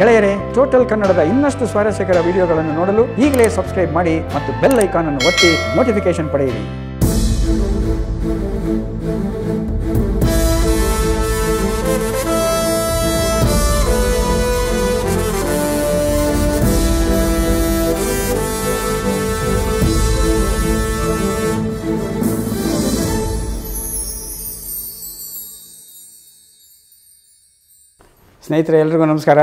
ಗೆಳೆಯರೆ ಟೋಟಲ್ ಕನ್ನಡದ ಇನ್ನಷ್ಟು ಸ್ವಾರಸ್ಯಕರ ವಿಡಿಯೋಗಳನ್ನು ನೋಡಲು ಈಗಲೇ ಸಬ್ಸ್ಕ್ರೈಬ್ ಮಾಡಿ ಮತ್ತು ಬೆಲ್ ಐಕಾನ್ ಅನ್ನು ಒತ್ತಿ ನೋಟಿಫಿಕೇಶನ್ ಪಡೆಯಿರಿ ಸ್ನೇಹಿತರೆ ಎಲ್ರಿಗೂ ನಮಸ್ಕಾರ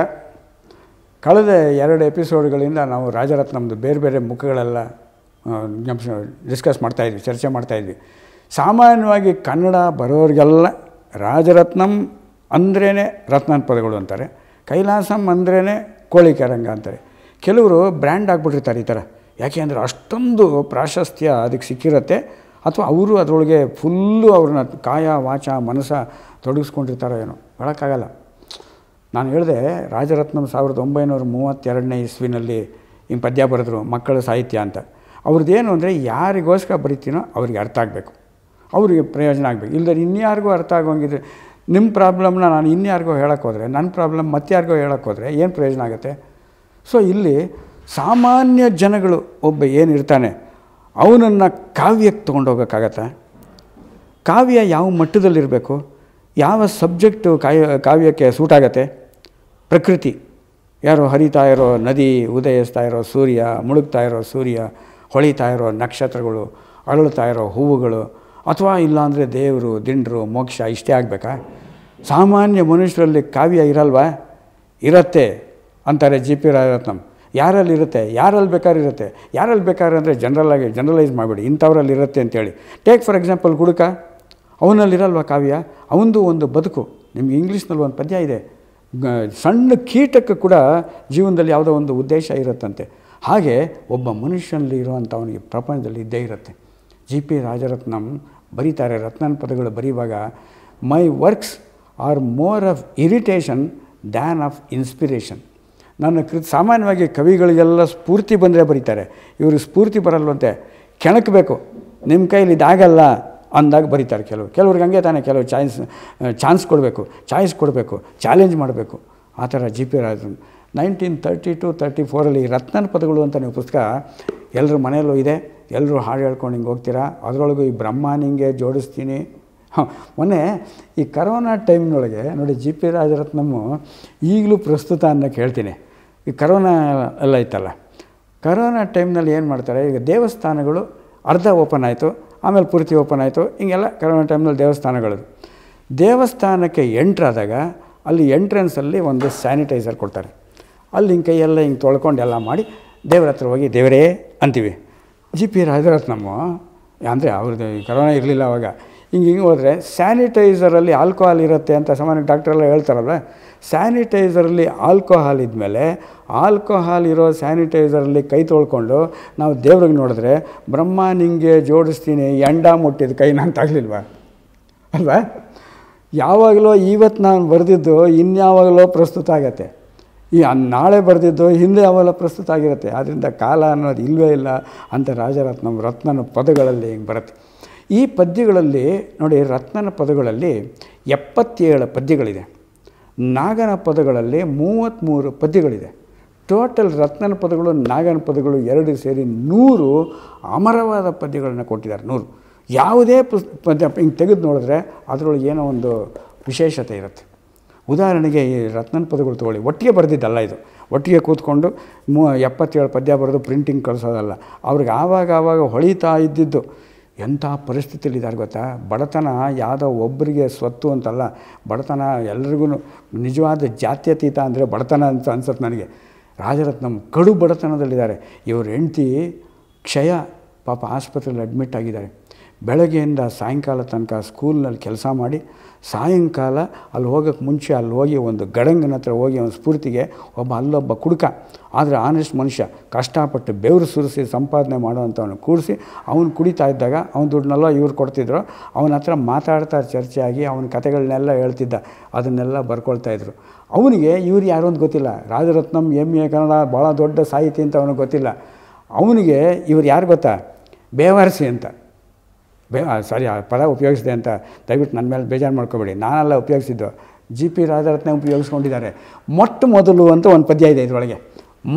ಕಳೆದ ಎರಡು ಎಪಿಸೋಡ್ಗಳಿಂದ ನಾವು ರಾಜರತ್ನಮ್ದು ಬೇರೆ ಬೇರೆ ಮುಖಗಳೆಲ್ಲ ಡಿಸ್ಕಸ್ ಮಾಡ್ತಾಯಿದ್ವಿ ಚರ್ಚೆ ಮಾಡ್ತಾಯಿದ್ವಿ ಸಾಮಾನ್ಯವಾಗಿ ಕನ್ನಡ ಬರೋರಿಗೆಲ್ಲ ರಾಜರತ್ನಂ ಅಂದ್ರೇ ರತ್ನಾನ್ ಪದಗಳು ಅಂತಾರೆ ಕೈಲಾಸಂ ಅಂದ್ರೇ ಕೋಳಿ ಅಂತಾರೆ ಕೆಲವರು ಬ್ರ್ಯಾಂಡ್ ಆಗಿಬಿಟ್ಟಿರ್ತಾರೆ ಈ ಥರ ಯಾಕೆ ಅಂದರೆ ಅಷ್ಟೊಂದು ಪ್ರಾಶಸ್ತ್ಯ ಅದಕ್ಕೆ ಸಿಕ್ಕಿರುತ್ತೆ ಅಥವಾ ಅವರು ಅದರೊಳಗೆ ಫುಲ್ಲು ಅವ್ರನ್ನ ಕಾಯ ವಾಚ ಮನಸ ತೊಡಗಿಸ್ಕೊಂಡಿರ್ತಾರೋ ಏನೋ ಹೇಳೋಕ್ಕಾಗಲ್ಲ ನಾನು ಹೇಳಿದೆ ರಾಜರತ್ನಂ ಸಾವಿರದ ಒಂಬೈನೂರ ಮೂವತ್ತೆರಡನೇ ಇಸ್ವಿನಲ್ಲಿ ಹಿಂಗೆ ಪದ್ಯ ಬರೆದ್ರು ಮಕ್ಕಳ ಸಾಹಿತ್ಯ ಅಂತ ಅವ್ರದ್ದೇನು ಅಂದರೆ ಯಾರಿಗೋಸ್ಕರ ಬರಿತೀನೋ ಅವ್ರಿಗೆ ಅರ್ಥ ಆಗಬೇಕು ಅವರಿಗೆ ಪ್ರಯೋಜನ ಆಗಬೇಕು ಇಲ್ಲದ್ರೆ ಇನ್ಯಾರಿಗೂ ಅರ್ಥ ಆಗೋಂಗಿದ್ರೆ ನಿಮ್ಮ ಪ್ರಾಬ್ಲಮ್ನ ನಾನು ಇನ್ಯಾರಿಗೋ ಹೇಳೋಕ್ಕೋದ್ರೆ ನನ್ನ ಪ್ರಾಬ್ಲಮ್ ಮತ್ತಾರಿಗೋ ಹೇಳೋಕ್ಕೋದ್ರೆ ಏನು ಪ್ರಯೋಜನ ಆಗುತ್ತೆ ಸೊ ಇಲ್ಲಿ ಸಾಮಾನ್ಯ ಜನಗಳು ಒಬ್ಬ ಏನಿರ್ತಾನೆ ಅವನನ್ನು ಕಾವ್ಯಕ್ಕೆ ತೊಗೊಂಡೋಗೋಕ್ಕಾಗತ್ತಾ ಕಾವ್ಯ ಯಾವ ಮಟ್ಟದಲ್ಲಿರಬೇಕು ಯಾವ ಸಬ್ಜೆಕ್ಟು ಕಾಯ ಕಾವ್ಯಕ್ಕೆ ಸೂಟ್ ಆಗತ್ತೆ ಪ್ರಕೃತಿ ಯಾರು ಹರಿತಾ ಇರೋ ನದಿ ಉದಯಿಸ್ತಾ ಇರೋ ಸೂರ್ಯ ಮುಳುಗ್ತಾ ಇರೋ ಸೂರ್ಯ ಹೊಳಿತಾ ಇರೋ ನಕ್ಷತ್ರಗಳು ಅರಳುತ್ತಾ ಇರೋ ಹೂವುಗಳು ಅಥವಾ ಇಲ್ಲಾಂದರೆ ದೇವರು ದಿಂಡರು ಮೋಕ್ಷ ಇಷ್ಟೇ ಆಗಬೇಕಾ ಸಾಮಾನ್ಯ ಮನುಷ್ಯರಲ್ಲಿ ಕಾವ್ಯ ಇರಲ್ವಾ ಇರತ್ತೆ ಅಂತಾರೆ ಜಿ ಪಿ ರಾಜರತ್ನಂ ಯಾರಲ್ಲಿ ಇರುತ್ತೆ ಯಾರಲ್ಲಿ ಬೇಕಾದ್ರೆ ಇರುತ್ತೆ ಯಾರಲ್ಲಿ ಬೇಕಾದ್ರೆ ಅಂದರೆ ಜನರಲ್ಲಾಗಿ ಜನರಲೈಸ್ ಮಾಡಿಬಿಡಿ ಇಂಥವ್ರಲ್ಲಿ ಇರುತ್ತೆ ಅಂತೇಳಿ ಟೇಕ್ ಫಾರ್ ಎಕ್ಸಾಂಪಲ್ ಗುಡುಕ ಅವನಲ್ಲಿರಲ್ವ ಕಾವ್ಯ ಅವನದು ಒಂದು ಬದುಕು ನಿಮ್ಗೆ ಇಂಗ್ಲೀಷ್ನಲ್ಲಿ ಒಂದು ಪದ್ಯ ಇದೆ ಸಣ್ಣ ಕೀಟಕ್ಕೆ ಕೂಡ ಜೀವನದಲ್ಲಿ ಯಾವುದೋ ಒಂದು ಉದ್ದೇಶ ಇರುತ್ತಂತೆ ಹಾಗೆ ಒಬ್ಬ ಮನುಷ್ಯನಲ್ಲಿ ಇರುವಂಥ ಅವನಿಗೆ ಪ್ರಪಂಚದಲ್ಲಿ ಇದ್ದೇ ಇರುತ್ತೆ ಜಿ ಪಿ ರಾಜರತ್ನಂ ಬರೀತಾರೆ ರತ್ನನ್ ಪದಗಳು ಬರೆಯುವಾಗ my works are more of irritation than of inspiration ನನ್ನ ಕೃ ಸಾಮಾನ್ಯವಾಗಿ ಕವಿಗಳಿಗೆಲ್ಲ ಸ್ಫೂರ್ತಿ ಬಂದರೆ ಬರೀತಾರೆ ಇವರು ಸ್ಫೂರ್ತಿ ಬರಲ್ವಂತೆ ಕೆಣಕಬೇಕು ನಿಮ್ಮ ಇದಾಗಲ್ಲ ಅಂದಾಗ ಬರೀತಾರೆ ಕೆಲವರು ಕೆಲವ್ರಿಗೆ ಹಂಗೆ ತಾನೇ ಕೆಲವು ಚಾಯ್ಸ್ ಚಾನ್ಸ್ ಕೊಡಬೇಕು ಚಾಯ್ಸ್ ಕೊಡಬೇಕು ಚಾಲೆಂಜ್ ಮಾಡಬೇಕು ಆ ಥರ G P Rajan nineteen thirty two thirty ಫೋರಲ್ಲಿ ರತ್ನನ ಪದಗಳು ಅಂತ ನೀವು ಪುಸ್ತಕ ಎಲ್ಲರ ಮನೆಯಲ್ಲೂ ಇದೆ ಎಲ್ಲರೂ ಹಾಡು ಹೇಳ್ಕೊಂಡು ಹಿಂಗೆ ಹೋಗ್ತೀರಾ ಅದರೊಳಗೂ ಈ ನಿಂಗೆ ಜೋಡಿಸ್ತೀನಿ ಹಾಂ ಮೊನ್ನೆ ಈ ಕರೋನಾ ಟೈಮ್ನೊಳಗೆ ನೋಡಿ ಜಿ ಪಿ ರಾಜರತ್ನಮ್ಮು ಈಗಲೂ ಪ್ರಸ್ತುತ ಅನ್ನೋ ಹೇಳ್ತೀನಿ ಈ ಕರೋನಾ ಎಲ್ಲ ಇತ್ತಲ್ಲ ಕರೋನಾ ಟೈಮ್ನಲ್ಲಿ ಏನು ಮಾಡ್ತಾರೆ ಈಗ ದೇವಸ್ಥಾನಗಳು ಅರ್ಧ ಓಪನ್ ಆಯಿತು ಆಮೇಲೆ ಪೂರ್ತಿ ಓಪನ್ ಆಯಿತು ಹಿಂಗೆಲ್ಲ ಕರೋನಾ ಟೈಮ್ನಲ್ಲಿ ದೇವಸ್ಥಾನಗಳು ದೇವಸ್ಥಾನಕ್ಕೆ ಎಂಟ್ರಾದಾಗ ಅಲ್ಲಿ ಎಂಟ್ರೆನ್ಸಲ್ಲಿ ಒಂದು ಸ್ಯಾನಿಟೈಸರ್ ಕೊಡ್ತಾರೆ ಅಲ್ಲಿ ಹಿಂಗೆ ಕೈಯೆಲ್ಲ ಹಿಂಗೆ ತೊಳ್ಕೊಂಡು ಎಲ್ಲ ಮಾಡಿ ದೇವ್ರ ಹತ್ರ ಹೋಗಿ ದೇವರೇ ಅಂತೀವಿ ಜಿ ಪಿ ರಾಜರತ್ನಮ್ಮ ಅಂದರೆ ಅವ್ರದ್ದು ಕರೋನಾ ಇರಲಿಲ್ಲ ಅವಾಗ ಹಿಂಗೆ ಹಿಂಗೆ ಹೋದರೆ ಸ್ಯಾನಿಟೈಸರಲ್ಲಿ ಆಲ್ಕೋಹಾಲ್ ಇರುತ್ತೆ ಅಂತ ಸಾಮಾನ್ಯ ಡಾಕ್ಟ್ರೆಲ್ಲ ಹೇಳ್ತಾರಲ್ಲ ಸ್ಯಾನಿಟೈಸರಲ್ಲಿ ಆಲ್ಕೋಹಾಲ್ ಇದ್ಮೇಲೆ ಆಲ್ಕೋಹಾಲ್ ಇರೋ ಸ್ಯಾನಿಟೈಸರಲ್ಲಿ ಕೈ ತೊಳ್ಕೊಂಡು ನಾವು ದೇವ್ರಿಗೆ ನೋಡಿದ್ರೆ ಬ್ರಹ್ಮ ನಿಂಗೆ ಜೋಡಿಸ್ತೀನಿ ಎಂಡ ಮುಟ್ಟಿದ ಕೈ ನಂತಾಗಲಿಲ್ವಾ ಅಲ್ವಾ ಯಾವಾಗಲೋ ಇವತ್ತು ನಾನು ಬರೆದಿದ್ದು ಇನ್ಯಾವಾಗಲೋ ಪ್ರಸ್ತುತ ಆಗತ್ತೆ ಈ ನಾಳೆ ಬರೆದಿದ್ದು ಹಿಂದೆ ಯಾವಾಗಲೋ ಪ್ರಸ್ತುತ ಆಗಿರುತ್ತೆ ಆದ್ದರಿಂದ ಕಾಲ ಅನ್ನೋದು ಇಲ್ಲವೇ ಇಲ್ಲ ಅಂತ ರಾಜರತ್ನಂ ರತ್ನನ ಪದಗಳಲ್ಲಿ ಹಿಂಗೆ ಬರುತ್ತೆ ಈ ಪದ್ಯಗಳಲ್ಲಿ ನೋಡಿ ರತ್ನನ ಪದಗಳಲ್ಲಿ ಎಪ್ಪತ್ತೇಳು ಪದ್ಯಗಳಿದೆ ನಾಗನ ಪದಗಳಲ್ಲಿ ಮೂವತ್ತ್ಮೂರು ಪದ್ಯಗಳಿದೆ ಟೋಟಲ್ ರತ್ನನ ಪದಗಳು ನಾಗನ ಪದಗಳು ಎರಡು ಸೇರಿ ನೂರು ಅಮರವಾದ ಪದ್ಯಗಳನ್ನು ಕೊಟ್ಟಿದ್ದಾರೆ ನೂರು ಯಾವುದೇ ಪುಸ್ ಪದ್ಯ ಹಿಂಗೆ ತೆಗೆದು ನೋಡಿದ್ರೆ ಅದರೊಳಗೆ ಏನೋ ಒಂದು ವಿಶೇಷತೆ ಇರುತ್ತೆ ಉದಾಹರಣೆಗೆ ಈ ರತ್ನನ ಪದಗಳು ತೊಗೊಳ್ಳಿ ಒಟ್ಟಿಗೆ ಬರೆದಿದ್ದಲ್ಲ ಇದು ಒಟ್ಟಿಗೆ ಕೂತ್ಕೊಂಡು ಮೂ ಎಪ್ಪತ್ತೇಳು ಪದ್ಯ ಬರೆದು ಪ್ರಿಂಟಿಂಗ್ ಕಳಿಸೋದಲ್ಲ ಅವ್ರಿಗೆ ಆವಾಗ ಆವಾಗ ಹೊಳಿತಾ ಇದ್ದಿದ್ದು ಎಂಥ ಪರಿಸ್ಥಿತಿಯಲ್ಲಿದ್ದಾರೆ ಗೊತ್ತಾ ಬಡತನ ಯಾವುದೋ ಒಬ್ಬರಿಗೆ ಸ್ವತ್ತು ಅಂತಲ್ಲ ಬಡತನ ಎಲ್ರಿಗೂ ನಿಜವಾದ ಜಾತ್ಯತೀತ ಅಂದರೆ ಬಡತನ ಅಂತ ಅನ್ಸುತ್ತೆ ನನಗೆ ರಾಜರತ್ನಂ ಕಡು ಬಡತನದಲ್ಲಿದ್ದಾರೆ ಇವರು ಹೆಂಡ್ತಿ ಕ್ಷಯ ಪಾಪ ಆಸ್ಪತ್ರೆಯಲ್ಲಿ ಅಡ್ಮಿಟ್ ಆಗಿದ್ದಾರೆ ಬೆಳಗ್ಗೆಯಿಂದ ಸಾಯಂಕಾಲ ತನಕ ಸ್ಕೂಲ್ನಲ್ಲಿ ಕೆಲಸ ಮಾಡಿ ಸಾಯಂಕಾಲ ಅಲ್ಲಿ ಹೋಗೋಕ್ಕೆ ಮುಂಚೆ ಅಲ್ಲಿ ಹೋಗಿ ಒಂದು ಗಡಂಗನ ಹತ್ರ ಹೋಗಿ ಒಂದು ಸ್ಫೂರ್ತಿಗೆ ಒಬ್ಬ ಅಲ್ಲೊಬ್ಬ ಕುಡುಕ ಆದರೆ ಆನೆಸ್ಟ್ ಮನುಷ್ಯ ಕಷ್ಟಪಟ್ಟು ಬೆವರು ಸುರಿಸಿ ಸಂಪಾದನೆ ಮಾಡುವಂಥವನು ಕೂಡಿಸಿ ಅವನು ಕುಡಿತಾ ಇದ್ದಾಗ ಅವ್ನು ದುಡ್ಡನ್ನೆಲ್ಲ ಇವ್ರು ಕೊಡ್ತಿದ್ರು ಅವನ ಹತ್ರ ಮಾತಾಡ್ತಾ ಚರ್ಚೆಯಾಗಿ ಅವನ ಕತೆಗಳನ್ನೆಲ್ಲ ಹೇಳ್ತಿದ್ದ ಅದನ್ನೆಲ್ಲ ಇದ್ರು ಅವನಿಗೆ ಇವ್ರು ಯಾರು ಅಂತ ಗೊತ್ತಿಲ್ಲ ರಾಜರತ್ನಂ ಎಮ್ ಎ ಕನ್ನಡ ಭಾಳ ದೊಡ್ಡ ಸಾಹಿತಿ ಅಂತ ಅವನಿಗೆ ಗೊತ್ತಿಲ್ಲ ಅವನಿಗೆ ಇವ್ರು ಯಾರು ಗೊತ್ತಾ ಬೇವಾರಸಿ ಅಂತ ಬೇ ಸಾರಿ ಆ ಪದ ಉಪಯೋಗಿಸಿದೆ ಅಂತ ದಯವಿಟ್ಟು ನನ್ನ ಮೇಲೆ ಬೇಜಾರು ಮಾಡ್ಕೋಬೇಡಿ ನಾನೆಲ್ಲ ಉಪಯೋಗಿಸಿದ್ದು ಜಿ ಪಿ ರಾಜರತ್ನ ಉಪಯೋಗಿಸ್ಕೊಂಡಿದ್ದಾರೆ ಮೊಟ್ಟ ಮೊದಲು ಅಂತ ಒಂದು ಪದ್ಯ ಇದೆ ಇದರೊಳಗೆ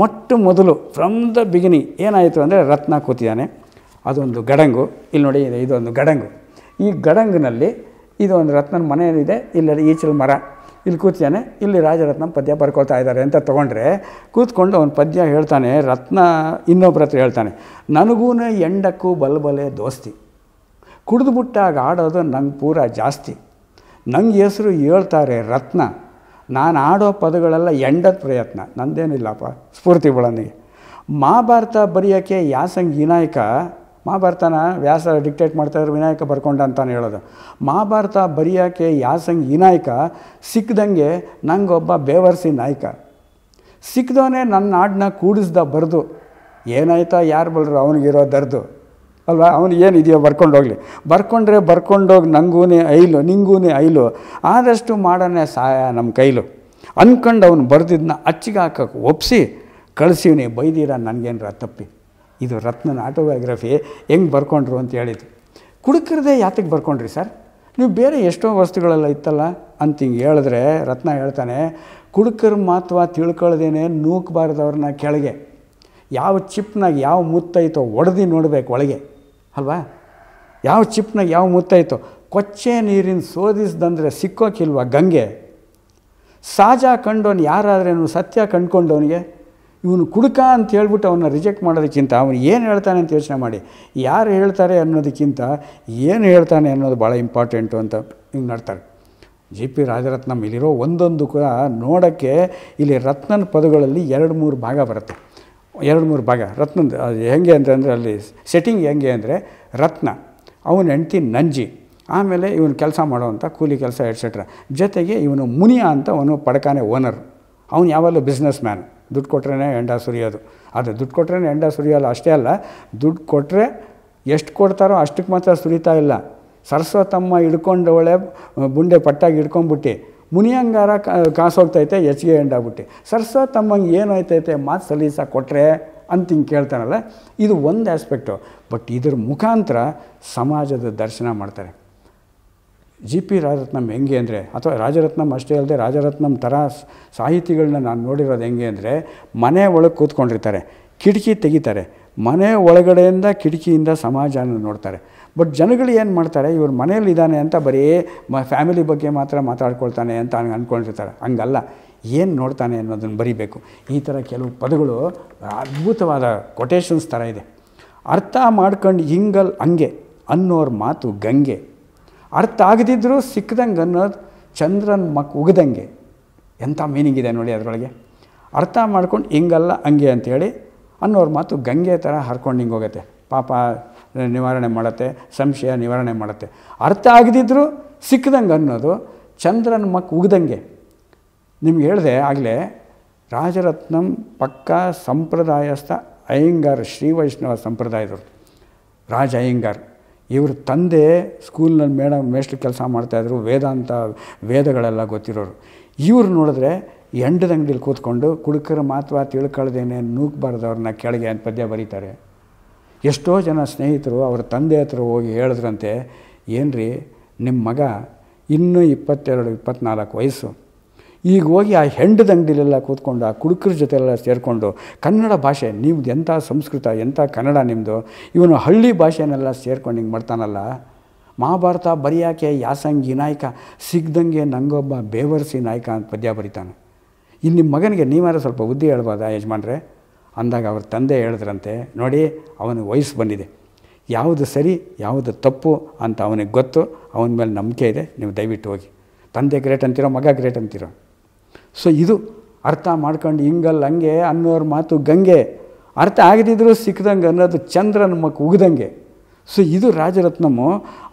ಮೊಟ್ಟ ಮೊದಲು ಫ್ರಮ್ ದ ಬಿಗಿನಿಂಗ್ ಏನಾಯಿತು ಅಂದರೆ ರತ್ನ ಕೂತಿದ್ದಾನೆ ಅದೊಂದು ಗಡಂಗು ಇಲ್ಲಿ ನೋಡಿ ಇದೊಂದು ಗಡಂಗು ಈ ಗಡಂಗಿನಲ್ಲಿ ಇದೊಂದು ರತ್ನನ ಮನೆ ಇದೆ ಇಲ್ಲಿ ಈಚಲ ಮರ ಇಲ್ಲಿ ಕೂತಿದ್ದಾನೆ ಇಲ್ಲಿ ರಾಜರತ್ನ ಪದ್ಯ ಬರ್ಕೊಳ್ತಾ ಇದ್ದಾರೆ ಅಂತ ತೊಗೊಂಡ್ರೆ ಕೂತ್ಕೊಂಡು ಅವನು ಪದ್ಯ ಹೇಳ್ತಾನೆ ರತ್ನ ಇನ್ನೊಬ್ಬರ ಹತ್ರ ಹೇಳ್ತಾನೆ ನನಗೂ ಎಂಡಕ್ಕೂ ಬಲ್ಬಲೆ ದೋಸ್ತಿ ಕುಡಿದು ಬಿಟ್ಟಾಗ ಆಡೋದು ನಂಗೆ ಪೂರ ಜಾಸ್ತಿ ನಂಗೆ ಹೆಸರು ಹೇಳ್ತಾರೆ ರತ್ನ ನಾನು ಆಡೋ ಪದಗಳೆಲ್ಲ ಎಂಡದ ಪ್ರಯತ್ನ ನಂದೇನಿಲ್ಲಪ್ಪ ಸ್ಫೂರ್ತಿ ಬಳನಿಗೆ ಮಹಾಭಾರತ ಬರೆಯೋಕ್ಕೆ ಯಾಸಂಗ್ ವಿನಾಯಕ ಮಹಾಭಾರತನ ವ್ಯಾಸ ಡಿಕ್ಟೇಟ್ ಮಾಡ್ತಾಯಿದ್ರು ವಿನಾಯಕ ಬರ್ಕೊಂಡ ಅಂತಾನೆ ಹೇಳೋದು ಮಹಾಭಾರತ ಬರೆಯೋಕ್ಕೆ ಯಾಸಂಗ್ ವಿನಾಯಕ ಸಿಕ್ಕದಂಗೆ ನಂಗೊಬ್ಬ ಬೇವರ್ಸಿ ನಾಯಕ ಸಿಕ್ಕದವನೇ ನನ್ನ ಹಾಡನ್ನ ಕೂಡಿಸ್ದ ಬರೆದು ಏನಾಯ್ತಾ ಯಾರು ಬಲ್ಲರು ಅವನಿಗಿರೋ ದರ್ದು ಅಲ್ವಾ ಅವನು ಏನಿದೆಯೋ ಬರ್ಕೊಂಡೋಗ್ಲಿ ಬರ್ಕೊಂಡ್ರೆ ಬರ್ಕೊಂಡೋಗಿ ನನಗೂನೇ ಐಲು ನಿಂಗೂನೇ ಐಲು ಆದಷ್ಟು ಮಾಡೋಣ ಸಹಾಯ ನಮ್ಮ ಕೈಲು ಅಂದ್ಕೊಂಡು ಅವನು ಬರೆದಿದ್ದನ್ನ ಅಚ್ಚಿಗೆ ಹಾಕಕ್ಕೆ ಒಪ್ಪಿಸಿ ಕಳಿಸಿವ್ನಿ ಬೈದಿರ ನನಗೇನರ ತಪ್ಪಿ ಇದು ರತ್ನನ ಆಟೋಬಯೋಗ್ರಫಿ ಹೆಂಗೆ ಬರ್ಕೊಂಡ್ರು ಅಂತ ಹೇಳಿದ್ದು ಕುಡುಕ್ರದೇ ಯಾತಕ್ಕೆ ಬರ್ಕೊಂಡ್ರಿ ಸರ್ ನೀವು ಬೇರೆ ಎಷ್ಟೋ ವಸ್ತುಗಳೆಲ್ಲ ಇತ್ತಲ್ಲ ಅಂತ ಹಿಂಗೆ ಹೇಳಿದ್ರೆ ರತ್ನ ಹೇಳ್ತಾನೆ ಕುಡುಕರ ಮಹತ್ವ ತಿಳ್ಕೊಳ್ದೇನೆ ನೂಕಬಾರ್ದವ್ರನ್ನ ಕೆಳಗೆ ಯಾವ ಚಿಪ್ನಾಗ ಯಾವ ಮುತ್ತೈತೋ ಒಡೆದು ನೋಡಬೇಕು ಒಳಗೆ ಅಲ್ವಾ ಯಾವ ಚಿಪ್ನಾಗ ಯಾವ ಮುತ್ತೈತೋ ಕೊಚ್ಚೆ ನೀರಿನ ಸೋದಿಸ್ದಂದರೆ ಸಿಕ್ಕೋಕ್ಕಿಲ್ವ ಗಂಗೆ ಸಹಜ ಕಂಡವನು ಯಾರಾದ್ರೇನು ಸತ್ಯ ಕಂಡ್ಕೊಂಡವನಿಗೆ ಇವನು ಕುಡುಕ ಅಂತ ಹೇಳ್ಬಿಟ್ಟು ಅವನ್ನ ರಿಜೆಕ್ಟ್ ಮಾಡೋದಕ್ಕಿಂತ ಅವನು ಏನು ಹೇಳ್ತಾನೆ ಅಂತ ಯೋಚನೆ ಮಾಡಿ ಯಾರು ಹೇಳ್ತಾರೆ ಅನ್ನೋದಕ್ಕಿಂತ ಏನು ಹೇಳ್ತಾನೆ ಅನ್ನೋದು ಭಾಳ ಇಂಪಾರ್ಟೆಂಟು ಅಂತ ಹಿಂಗೆ ನೋಡ್ತಾರೆ ಜಿ ಪಿ ರಾಜರತ್ನಂ ಇಲ್ಲಿರೋ ಒಂದೊಂದು ಕೂಡ ನೋಡೋಕ್ಕೆ ಇಲ್ಲಿ ರತ್ನನ ಪದಗಳಲ್ಲಿ ಎರಡು ಮೂರು ಭಾಗ ಬರುತ್ತೆ ಎರಡು ಮೂರು ಭಾಗ ರತ್ನದ ಅದು ಹೆಂಗೆ ಅಂತಂದರೆ ಅಲ್ಲಿ ಸೆಟ್ಟಿಂಗ್ ಹೆಂಗೆ ಅಂದರೆ ರತ್ನ ಅವನ ಹೆಂಡ್ತಿ ನಂಜಿ ಆಮೇಲೆ ಇವನು ಕೆಲಸ ಮಾಡೋವಂಥ ಕೂಲಿ ಕೆಲಸ ಎಟ್ಸೆಟ್ರಾ ಜೊತೆಗೆ ಇವನು ಮುನಿಯ ಅಂತ ಅವನು ಪಡಕಾನೆ ಓನರ್ ಅವನು ಯಾವಾಗಲೂ ಬಿಸ್ನೆಸ್ ಮ್ಯಾನ್ ದುಡ್ಡು ಕೊಟ್ರೇ ಎಂಡ ಸುರಿಯೋದು ಅದು ದುಡ್ಡು ಕೊಟ್ರೇ ಎಂಡ ಸುರಿಯೋಲ್ಲ ಅಷ್ಟೇ ಅಲ್ಲ ದುಡ್ಡು ಕೊಟ್ಟರೆ ಎಷ್ಟು ಕೊಡ್ತಾರೋ ಅಷ್ಟಕ್ಕೆ ಮಾತ್ರ ಸುರಿತಾ ಇಲ್ಲ ಸರಸ್ವತಮ್ಮ ಹಿಡ್ಕೊಂಡವಳೆ ಬುಂಡೆ ಪಟ್ಟಾಗಿ ಹಿಡ್ಕೊಂಡ್ಬಿಟ್ಟು ಮುನಿಯಂಗಾರ ಕಾಸೋಗ್ತೈತೆ ಹೆಚ್ಚಿಗೆ ಎಂಡಾಗ್ಬಿಟ್ಟು ಸರ್ಸ ತಮ್ಮಂಗೆ ಏನಾಯ್ತೈತೆ ಮಾತು ಸಲೀಸ ಕೊಟ್ಟರೆ ಅಂತ ಹಿಂಗೆ ಕೇಳ್ತಾನಲ್ಲ ಇದು ಒಂದು ಆಸ್ಪೆಕ್ಟು ಬಟ್ ಇದ್ರ ಮುಖಾಂತರ ಸಮಾಜದ ದರ್ಶನ ಮಾಡ್ತಾರೆ ಜಿ ಪಿ ರಾಜರತ್ನಂ ಹೆಂಗೆ ಅಂದರೆ ಅಥವಾ ರಾಜರತ್ನಂ ಅಷ್ಟೇ ಅಲ್ಲದೆ ರಾಜರತ್ನಂ ಥರ ಸಾಹಿತಿಗಳನ್ನ ನಾನು ನೋಡಿರೋದು ಹೆಂಗೆ ಅಂದರೆ ಮನೆ ಒಳಗೆ ಕೂತ್ಕೊಂಡಿರ್ತಾರೆ ಕಿಟಕಿ ತೆಗಿತಾರೆ ಮನೆ ಒಳಗಡೆಯಿಂದ ಕಿಟಕಿಯಿಂದ ಸಮಾಜನ ನೋಡ್ತಾರೆ ಬಟ್ ಜನಗಳು ಏನು ಮಾಡ್ತಾರೆ ಇವ್ರ ಮನೇಲಿ ಇದ್ದಾನೆ ಅಂತ ಬರೀ ಮ ಫ್ಯಾಮಿಲಿ ಬಗ್ಗೆ ಮಾತ್ರ ಮಾತಾಡ್ಕೊಳ್ತಾನೆ ಅಂತ ಹಂಗೆ ಅಂದ್ಕೊಂಡಿರ್ತಾರೆ ಹಂಗಲ್ಲ ಏನು ನೋಡ್ತಾನೆ ಅನ್ನೋದನ್ನು ಬರೀಬೇಕು ಈ ಥರ ಕೆಲವು ಪದಗಳು ಅದ್ಭುತವಾದ ಕೊಟೇಶನ್ಸ್ ಥರ ಇದೆ ಅರ್ಥ ಮಾಡ್ಕೊಂಡು ಹಿಂಗಲ್ ಹಂಗೆ ಅನ್ನೋರ ಮಾತು ಗಂಗೆ ಅರ್ಥ ಆಗದಿದ್ದರೂ ಸಿಕ್ಕದಂಗೆ ಅನ್ನೋದು ಚಂದ್ರನ ಮಕ್ ಉಗ್ದಂಗೆ ಎಂಥ ಮೀನಿಂಗ್ ಇದೆ ನೋಡಿ ಅದರೊಳಗೆ ಅರ್ಥ ಮಾಡ್ಕೊಂಡು ಹಿಂಗಲ್ಲ ಹಂಗೆ ಅಂಥೇಳಿ ಅನ್ನೋರ ಮಾತು ಗಂಗೆ ಥರ ಹರ್ಕೊಂಡು ಹಿಂಗೆ ಹೋಗುತ್ತೆ ಪಾಪ ನಿವಾರಣೆ ಮಾಡುತ್ತೆ ಸಂಶಯ ನಿವಾರಣೆ ಮಾಡುತ್ತೆ ಅರ್ಥ ಆಗದಿದ್ದರೂ ಸಿಕ್ಕದಂಗೆ ಅನ್ನೋದು ಚಂದ್ರನ ಮಕ್ ಉಗ್ದಂಗೆ ನಿಮ್ಗೆ ಹೇಳಿದೆ ಆಗಲೇ ರಾಜರತ್ನಂ ಪಕ್ಕ ಸಂಪ್ರದಾಯಸ್ಥ ಅಯ್ಯಂಗಾರ್ ಶ್ರೀ ವೈಷ್ಣವ ಸಂಪ್ರದಾಯದವರು ರಾಜ ಅಯ್ಯಂಗಾರ್ ಇವರು ತಂದೆ ಸ್ಕೂಲ್ನಲ್ಲಿ ಮೇಡಮ್ ಮೇಷ್ಟ್ರ ಕೆಲಸ ಮಾಡ್ತಾಯಿದ್ರು ವೇದಾಂತ ವೇದಗಳೆಲ್ಲ ಗೊತ್ತಿರೋರು ಇವ್ರು ನೋಡಿದ್ರೆ ಎಂಡದಂಗಡಿಲಿ ಕೂತ್ಕೊಂಡು ಕುಡುಕರ ಮಾತ್ವಾ ತಿಳ್ಕೊಳ್ಳ್ದೇನೆ ನೂಕ್ಬಾರ್ದವ್ರನ್ನ ಕೆಳಗೆ ಅಂತ ಪದ್ಯ ಬರೀತಾರೆ ಎಷ್ಟೋ ಜನ ಸ್ನೇಹಿತರು ಅವರ ತಂದೆ ಹತ್ರ ಹೋಗಿ ಹೇಳಿದ್ರಂತೆ ಏನ್ರಿ ನಿಮ್ಮ ಮಗ ಇನ್ನೂ ಇಪ್ಪತ್ತೆರಡು ಇಪ್ಪತ್ನಾಲ್ಕು ವಯಸ್ಸು ಈಗ ಹೋಗಿ ಆ ಹೆಂಡದ ಅಂಗಡಿಲೆಲ್ಲ ಕೂತ್ಕೊಂಡು ಆ ಕುಡುಕರ ಜೊತೆಲ್ಲ ಸೇರಿಕೊಂಡು ಕನ್ನಡ ಭಾಷೆ ನೀವು ಎಂಥ ಸಂಸ್ಕೃತ ಎಂಥ ಕನ್ನಡ ನಿಮ್ಮದು ಇವನು ಹಳ್ಳಿ ಭಾಷೆನೆಲ್ಲ ಸೇರ್ಕೊಂಡು ಹಿಂಗೆ ಮಾಡ್ತಾನಲ್ಲ ಮಹಾಭಾರತ ಬರೆಯಾಕೆ ಯಾಸಂಗಿ ನಾಯಕ ಸಿಗ್ದಂಗೆ ನಂಗೊಬ್ಬ ಬೇವರ್ಸಿ ನಾಯಕ ಅಂತ ಪದ್ಯ ಬರಿತಾನೆ ಇನ್ನು ನಿಮ್ಮ ಮಗನಿಗೆ ನೀವಾರ ಸ್ವಲ್ಪ ಬುದ್ಧಿ ಹೇಳ್ಬೋದಾ ಯಜಮಾನ್ರೆ ಅಂದಾಗ ಅವ್ರ ತಂದೆ ಹೇಳಿದ್ರಂತೆ ನೋಡಿ ಅವನಿಗೆ ವಯಸ್ಸು ಬಂದಿದೆ ಯಾವುದು ಸರಿ ಯಾವುದು ತಪ್ಪು ಅಂತ ಅವನಿಗೆ ಗೊತ್ತು ಅವನ ಮೇಲೆ ನಂಬಿಕೆ ಇದೆ ನೀವು ದಯವಿಟ್ಟು ಹೋಗಿ ತಂದೆ ಗ್ರೇಟ್ ಅಂತೀರೋ ಮಗ ಗ್ರೇಟ್ ಅಂತೀರೋ ಸೊ ಇದು ಅರ್ಥ ಮಾಡ್ಕೊಂಡು ಹಿಂಗಲ್ಲ ಹಂಗೆ ಅನ್ನೋರ ಮಾತು ಗಂಗೆ ಅರ್ಥ ಆಗದಿದ್ರೂ ಸಿಕ್ಕದಂಗೆ ಅನ್ನೋದು ಚಂದ್ರ ಮಕ್ಕ ಉಗ್ದಂಗೆ ಸೊ ಇದು ರಾಜರತ್ನಮು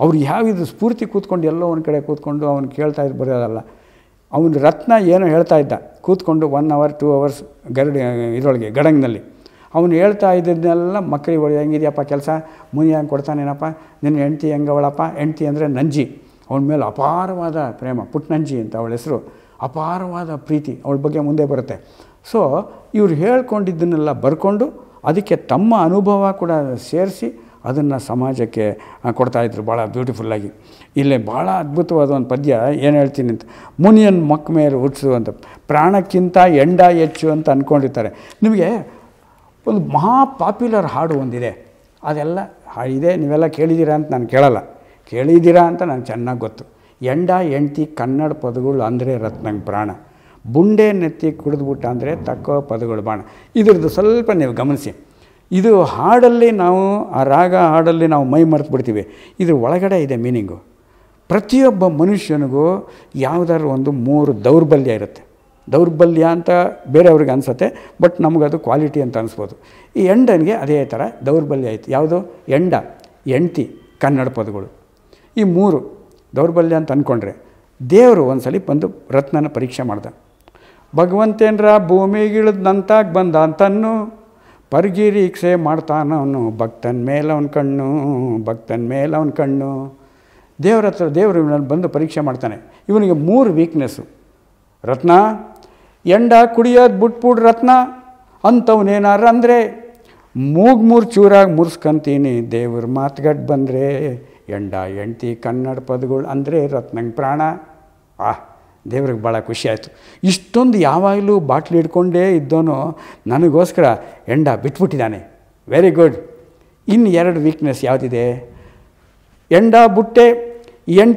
ಅವ್ರು ಯಾವಿದು ಸ್ಫೂರ್ತಿ ಕೂತ್ಕೊಂಡು ಎಲ್ಲೋ ಒಂದು ಕಡೆ ಕೂತ್ಕೊಂಡು ಅವನು ಕೇಳ್ತಾ ಇದ್ದು ಬರೋದಲ್ಲ ಅವನು ರತ್ನ ಏನೋ ಹೇಳ್ತಾ ಇದ್ದ ಕೂತ್ಕೊಂಡು ಒನ್ ಅವರ್ ಟೂ ಅವರ್ಸ್ ಗರಡಿ ಇದರೊಳಗೆ ಗಡಂಗ್ನಲ್ಲಿ ಅವನು ಹೇಳ್ತಾ ಇದ್ದದನ್ನೆಲ್ಲ ಮಕ್ಕಳಿಗೆ ಹೆಂಗಿದೆಯಪ್ಪ ಕೆಲಸ ಮುನಿ ಹಂಗೆ ಕೊಡ್ತಾನೇನಪ್ಪ ನಿನ್ನ ಹೆಂಡ್ತಿ ಅವಳಪ್ಪ ಹೆಂಡತಿ ಅಂದರೆ ನಂಜಿ ಅವನ ಮೇಲೆ ಅಪಾರವಾದ ಪ್ರೇಮ ನಂಜಿ ಅಂತ ಅವಳ ಹೆಸರು ಅಪಾರವಾದ ಪ್ರೀತಿ ಅವಳ ಬಗ್ಗೆ ಮುಂದೆ ಬರುತ್ತೆ ಸೊ ಇವ್ರು ಹೇಳ್ಕೊಂಡಿದ್ದನ್ನೆಲ್ಲ ಬರ್ಕೊಂಡು ಅದಕ್ಕೆ ತಮ್ಮ ಅನುಭವ ಕೂಡ ಸೇರಿಸಿ ಅದನ್ನು ಸಮಾಜಕ್ಕೆ ಕೊಡ್ತಾಯಿದ್ರು ಭಾಳ ಬ್ಯೂಟಿಫುಲ್ಲಾಗಿ ಇಲ್ಲಿ ಭಾಳ ಅದ್ಭುತವಾದ ಒಂದು ಪದ್ಯ ಏನು ಹೇಳ್ತೀನಿ ಅಂತ ಮುನಿಯನ್ ಮಕ್ ಮೇಲೆ ಹುಟ್ಟಿಸು ಅಂತ ಪ್ರಾಣಕ್ಕಿಂತ ಎಂಡ ಹೆಚ್ಚು ಅಂತ ಅಂದ್ಕೊಂಡಿರ್ತಾರೆ ನಿಮಗೆ ಒಂದು ಮಹಾ ಪಾಪ್ಯುಲರ್ ಹಾಡು ಒಂದಿದೆ ಅದೆಲ್ಲ ಇದೆ ನೀವೆಲ್ಲ ಕೇಳಿದ್ದೀರಾ ಅಂತ ನಾನು ಕೇಳಲ್ಲ ಕೇಳಿದ್ದೀರಾ ಅಂತ ನಾನು ಚೆನ್ನಾಗಿ ಗೊತ್ತು ಎಂಡ ಎಂಟಿ ಕನ್ನಡ ಪದಗಳು ಅಂದರೆ ರತ್ನಂಗೆ ಪ್ರಾಣ ಬುಂಡೆ ನೆತ್ತಿ ಕುಡಿದ್ಬಿಟ್ಟ ಅಂದರೆ ತಕ್ಕ ಪದಗಳು ಬಾಣ ಇದ್ರದ್ದು ಸ್ವಲ್ಪ ನೀವು ಗಮನಿಸಿ ಇದು ಹಾಡಲ್ಲಿ ನಾವು ಆ ರಾಗ ಹಾಡಲ್ಲಿ ನಾವು ಮೈ ಮರೆತು ಬಿಡ್ತೀವಿ ಇದ್ರ ಒಳಗಡೆ ಇದೆ ಮೀನಿಂಗು ಪ್ರತಿಯೊಬ್ಬ ಮನುಷ್ಯನಿಗೂ ಯಾವುದಾದ್ರು ಒಂದು ಮೂರು ದೌರ್ಬಲ್ಯ ಇರುತ್ತೆ ದೌರ್ಬಲ್ಯ ಅಂತ ಬೇರೆಯವ್ರಿಗೆ ಅನಿಸುತ್ತೆ ಬಟ್ ನಮಗದು ಕ್ವಾಲಿಟಿ ಅಂತ ಅನಿಸ್ಬೋದು ಈ ಎಂಡನಿಗೆ ಅದೇ ಥರ ದೌರ್ಬಲ್ಯ ಆಯಿತು ಯಾವುದು ಎಂಡ ಎಂಟಿ ಕನ್ನಡ ಪದಗಳು ಈ ಮೂರು ದೌರ್ಬಲ್ಯ ಅಂತ ಅಂದ್ಕೊಂಡ್ರೆ ದೇವರು ಒಂದು ಸಲ ಬಂದು ರತ್ನನ ಪರೀಕ್ಷೆ ಮಾಡ್ದ ಭಗವಂತೇನ್ರ ಭೂಮಿಗಿಳಿದ ನಂತಾಗ ಬಂದ ಅಂತನೂ ಪರ್ಗಿರೀಕ್ಷೆ ಮಾಡ್ತಾನವನು ಭಕ್ತನ ಮೇಲೆ ಅವನ ಕಣ್ಣು ಭಕ್ತನ ಮೇಲೆ ಅವನ ಕಣ್ಣು ದೇವ್ರ ಹತ್ರ ದೇವರು ಇವನಲ್ಲಿ ಬಂದು ಪರೀಕ್ಷೆ ಮಾಡ್ತಾನೆ ಇವನಿಗೆ ಮೂರು ವೀಕ್ನೆಸ್ಸು ರತ್ನ ಎಂಡ ಕುಡಿಯೋದು ಬಿಟ್ಬಿಡು ರತ್ನ ಅಂಥವನೇನಾರು ಅಂದರೆ ಮೂಗ್ ಮೂರು ಚೂರಾಗಿ ಮುರ್ಸ್ಕೊಂತೀನಿ ದೇವ್ರ ಮಾತುಗಟ್ಟು ಬಂದರೆ ಎಂಡ ಎಂಡ್ತಿ ಕನ್ನಡ ಪದಗಳು ಅಂದರೆ ರತ್ನಂಗೆ ಪ್ರಾಣ ಆಹ್ ದೇವ್ರಿಗೆ ಭಾಳ ಆಯಿತು ಇಷ್ಟೊಂದು ಯಾವಾಗಲೂ ಬಾಟ್ಲಿ ಹಿಡ್ಕೊಂಡೇ ಇದ್ದೋನು ನನಗೋಸ್ಕರ ಎಂಡ ಬಿಟ್ಬಿಟ್ಟಿದ್ದಾನೆ ವೆರಿ ಗುಡ್ ಇನ್ನು ಎರಡು ವೀಕ್ನೆಸ್ ಯಾವುದಿದೆ ಎಂಡ ಬುಟ್ಟೆ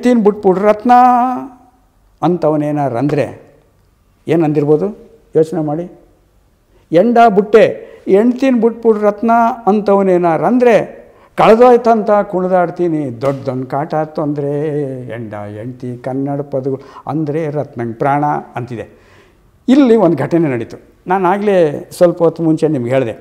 ತಿನ್ ಬಿಟ್ಬಿಟ್ರು ರತ್ನ ಅಂತವನೇನಾರು ಅಂದರೆ ಏನು ಅಂದಿರ್ಬೋದು ಯೋಚನೆ ಮಾಡಿ ಎಂಡ ಬುಟ್ಟೆ ತಿನ್ ಬಿಟ್ಬಿಟ್ರು ರತ್ನ ಅಂತವನೇನಾರು ಅಂದರೆ ಕಳೆದೋಯ್ತಂತ ಕುಣಿದಾಡ್ತೀನಿ ದೊಡ್ಡ ದೊಡ್ಡ ಕಾಟ ತೊಂದರೆ ಎಂಡ ಎಂಟಿ ಕನ್ನಡ ಪದಗಳು ಅಂದರೆ ರತ್ನಂಗೆ ಪ್ರಾಣ ಅಂತಿದೆ ಇಲ್ಲಿ ಒಂದು ಘಟನೆ ನಡೀತು ನಾನು ಆಗಲೇ ಸ್ವಲ್ಪ ಹೊತ್ತು ಮುಂಚೆ ನಿಮ್ಗೆ ಹೇಳಿದೆ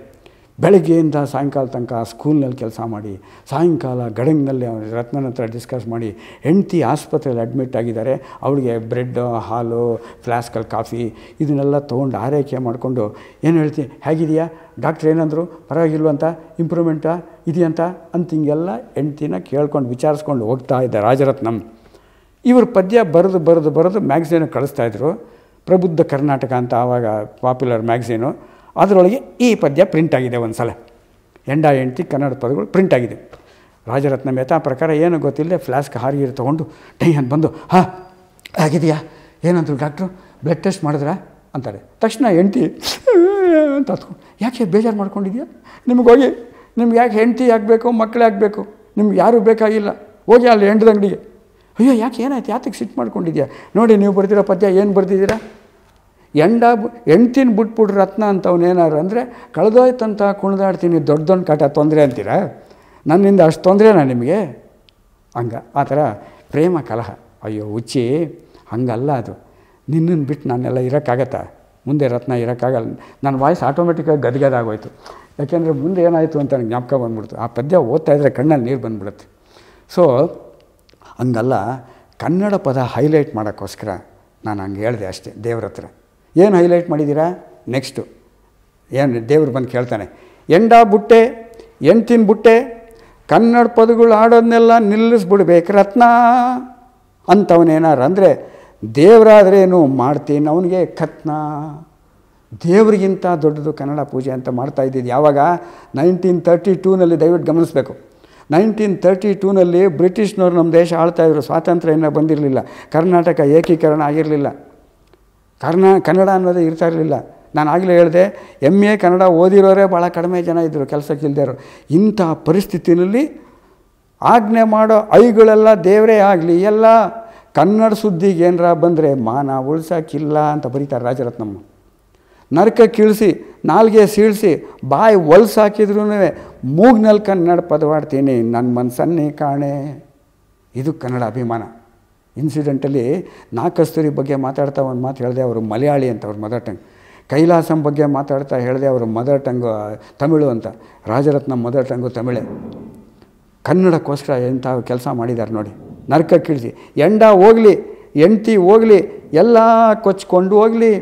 ಬೆಳಗ್ಗೆಯಿಂದ ಸಾಯಂಕಾಲ ತನಕ ಸ್ಕೂಲ್ನಲ್ಲಿ ಕೆಲಸ ಮಾಡಿ ಸಾಯಂಕಾಲ ಗಡಂಗ್ನಲ್ಲಿ ರತ್ನನ ಹತ್ರ ಡಿಸ್ಕಸ್ ಮಾಡಿ ಹೆಂಡ್ತಿ ಆಸ್ಪತ್ರೆಯಲ್ಲಿ ಅಡ್ಮಿಟ್ ಆಗಿದ್ದಾರೆ ಅವಳಿಗೆ ಬ್ರೆಡ್ ಹಾಲು ಫ್ಲಾಸ್ಕಲ್ ಕಾಫಿ ಇದನ್ನೆಲ್ಲ ತೊಗೊಂಡು ಆರೈಕೆ ಮಾಡಿಕೊಂಡು ಏನು ಹೇಳ್ತೀನಿ ಹೇಗಿದೆಯಾ ಡಾಕ್ಟ್ರ್ ಏನಂದರು ಪರವಾಗಿಲ್ವಂಥ ಇಂಪ್ರೂವ್ಮೆಂಟಾ ಇದೆಯಂತ ಅಂತ ಹಿಂಗೆಲ್ಲ ಹೆಂಡ್ತಿನ ಕೇಳ್ಕೊಂಡು ವಿಚಾರಿಸ್ಕೊಂಡು ಹೋಗ್ತಾ ಇದ್ದ ರಾಜರತ್ನಂ ಇವರು ಪದ್ಯ ಬರೆದು ಬರೆದು ಬರೆದು ಕಳಿಸ್ತಾ ಕಳಿಸ್ತಾಯಿದ್ರು ಪ್ರಬುದ್ಧ ಕರ್ನಾಟಕ ಅಂತ ಆವಾಗ ಪಾಪ್ಯುಲರ್ ಮ್ಯಾಗ್ಝೀನು ಅದರೊಳಗೆ ಈ ಪದ್ಯ ಪ್ರಿಂಟ್ ಆಗಿದೆ ಒಂದು ಸಲ ಹೆಂಡ ಹೆಂಡ್ತಿ ಕನ್ನಡ ಪದಗಳು ಪ್ರಿಂಟ್ ಆಗಿದೆ ರಾಜರತ್ನ ಮೇತ ಪ್ರಕಾರ ಏನು ಗೊತ್ತಿಲ್ಲದೆ ಫ್ಲಾಸ್ಕ್ ಹಾರಿಗೆ ತೊಗೊಂಡು ಟೈ ಅಂತ ಬಂದು ಹಾಂ ಆಗಿದೆಯಾ ಏನಂದ್ರು ಡಾಕ್ಟ್ರು ಬ್ಲಡ್ ಟೆಸ್ಟ್ ಮಾಡಿದ್ರಾ ಅಂತಾರೆ ತಕ್ಷಣ ಹೆಂಡ್ತಿ ಅಂತ ಹತ್ಕೊಂಡು ಯಾಕೆ ಬೇಜಾರು ಮಾಡ್ಕೊಂಡಿದ್ಯಾ ನಿಮಗೋಗಿ ನಿಮ್ಗೆ ಯಾಕೆ ಹೆಂಡತಿ ಆಗಬೇಕು ಮಕ್ಕಳು ಆಗಬೇಕು ನಿಮ್ಗೆ ಯಾರೂ ಬೇಕಾಗಿಲ್ಲ ಹೋಗಿ ಅಲ್ಲಿ ಹೆಂಡದ ಅಂಗಡಿಗೆ ಅಯ್ಯೋ ಯಾಕೆ ಏನಾಯ್ತು ಯಾತಕ್ಕೆ ಸಿಟ್ಟು ಮಾಡ್ಕೊಂಡಿದ್ಯಾ ನೋಡಿ ನೀವು ಬರ್ದಿರೋ ಪದ್ಯ ಏನು ಬರ್ದಿದ್ದೀರಾ ಎಂಡ ಹೆಂಡ್ತಿನ ಬಿಟ್ಬಿಡ್ರಿ ರತ್ನ ಅಂತವನೇನಾರು ಅಂದರೆ ಕಳೆದೋಯ್ತಂತ ಕುಣಿದಾಡ್ತೀನಿ ದೊಡ್ಡ ದೊಡ್ಡ ಕಾಟ ತೊಂದರೆ ಅಂತೀರಾ ನನ್ನಿಂದ ಅಷ್ಟು ತೊಂದರೆನಾ ನಿಮಗೆ ಹಂಗ ಆ ಥರ ಪ್ರೇಮ ಕಲಹ ಅಯ್ಯೋ ಉಚ್ಚಿ ಹಂಗಲ್ಲ ಅದು ನಿನ್ನನ್ನು ಬಿಟ್ಟು ನಾನೆಲ್ಲ ಇರೋಕ್ಕಾಗತ್ತಾ ಮುಂದೆ ರತ್ನ ಇರೋಕ್ಕಾಗಲ್ಲ ನನ್ನ ವಾಯ್ಸ್ ಆಟೋಮೆಟಿಕ್ಕಾಗಿ ಗದ್ಗದಾಗೋಯ್ತು ಯಾಕೆಂದರೆ ಮುಂದೆ ಏನಾಯಿತು ಅಂತ ನನಗೆ ಜ್ಞಾಪಕ ಬಂದ್ಬಿಡ್ತು ಆ ಪದ್ಯ ಓದ್ತಾ ಇದ್ದರೆ ಕಣ್ಣಲ್ಲಿ ನೀರು ಬಂದ್ಬಿಡುತ್ತೆ ಸೊ ಹಂಗಲ್ಲ ಕನ್ನಡ ಪದ ಹೈಲೈಟ್ ಮಾಡೋಕ್ಕೋಸ್ಕರ ನಾನು ಹಂಗೆ ಹೇಳಿದೆ ಅಷ್ಟೇ ದೇವ್ರ ಹತ್ರ ಏನು ಹೈಲೈಟ್ ಮಾಡಿದ್ದೀರಾ ನೆಕ್ಸ್ಟು ಏನು ದೇವ್ರು ಬಂದು ಕೇಳ್ತಾನೆ ಎಂಡ ಬುಟ್ಟೆ ಎಂಟಿನ ಬುಟ್ಟೆ ಕನ್ನಡ ಪದಗಳು ಆಡೋದನ್ನೆಲ್ಲ ನಿಲ್ಲಿಸ್ಬಿಡ್ಬೇಕು ರತ್ನ ಅಂತವನೇನಾರು ಅಂದರೆ ದೇವರಾದ್ರೇನು ಮಾಡ್ತೀನಿ ಅವನಿಗೆ ಕತ್ನ ದೇವರಿಗಿಂತ ದೊಡ್ಡದು ಕನ್ನಡ ಪೂಜೆ ಅಂತ ಮಾಡ್ತಾ ಇದ್ದಿದ್ದು ಯಾವಾಗ ನೈನ್ಟೀನ್ ತರ್ಟಿ ಟೂನಲ್ಲಿ ದಯವಿಟ್ಟು ಗಮನಿಸಬೇಕು ನೈನ್ಟೀನ್ ತರ್ಟಿ ಟೂನಲ್ಲಿ ಬ್ರಿಟಿಷ್ನವ್ರು ನಮ್ಮ ದೇಶ ಆಳ್ತಾಯಿದ್ರು ಸ್ವಾತಂತ್ರ್ಯ ಇನ್ನೂ ಬಂದಿರಲಿಲ್ಲ ಕರ್ನಾಟಕ ಏಕೀಕರಣ ಆಗಿರಲಿಲ್ಲ ಕರ್ನಾ ಕನ್ನಡ ಅನ್ನೋದೇ ಇರ್ತಾ ಇರಲಿಲ್ಲ ನಾನು ಆಗಲೇ ಹೇಳಿದೆ ಎಮ್ ಎ ಕನ್ನಡ ಓದಿರೋರೇ ಭಾಳ ಕಡಿಮೆ ಜನ ಇದ್ದರು ಕೆಲಸಕ್ಕಿಲ್ದೇರು ಇಂಥ ಪರಿಸ್ಥಿತಿನಲ್ಲಿ ಆಜ್ಞೆ ಮಾಡೋ ಐಗಳೆಲ್ಲ ದೇವರೇ ಆಗಲಿ ಎಲ್ಲ ಕನ್ನಡ ಸುದ್ದಿಗೆ ಏನರ ಬಂದರೆ ಮಾನ ಉಳ್ಸೋಕ್ಕಿಲ್ಲ ಅಂತ ಬರೀತಾರೆ ರಾಜರತ್ನಮ್ಮ ಕೀಳಿಸಿ ನಾಲ್ಗೆ ಸೀಳಿಸಿ ಬಾಯಿ ಹಾಕಿದ್ರೂ ಮೂಗ್ನಲ್ಲಿ ಕನ್ನಡ ಪದವಾಡ್ತೀನಿ ನನ್ನ ಮನಸ್ಸನ್ನೇ ಕಾಣೆ ಇದು ಕನ್ನಡ ಅಭಿಮಾನ ಇನ್ಸಿಡೆಂಟಲ್ಲಿ ನಾಕಸ್ತೂರಿ ಬಗ್ಗೆ ಮಾತಾಡ್ತಾ ಒಂದು ಮಾತು ಹೇಳಿದೆ ಅವರು ಮಲಯಾಳಿ ಅಂತ ಅವ್ರ ಮದರ್ ಟಂಗ್ ಕೈಲಾಸಂ ಬಗ್ಗೆ ಮಾತಾಡ್ತಾ ಹೇಳಿದೆ ಅವರು ಮದರ್ ಟಂಗು ತಮಿಳು ಅಂತ ರಾಜರತ್ನ ಮದರ್ ಟಂಗು ತಮಿಳೆ ಕನ್ನಡಕ್ಕೋಸ್ಕರ ಎಂಥ ಕೆಲಸ ಮಾಡಿದ್ದಾರೆ ನೋಡಿ ಕೀಳಿಸಿ ಎಂಡ ಹೋಗಲಿ ಎಂಟಿ ಹೋಗಲಿ ಎಲ್ಲ ಕೊಚ್ಕೊಂಡು ಹೋಗಲಿ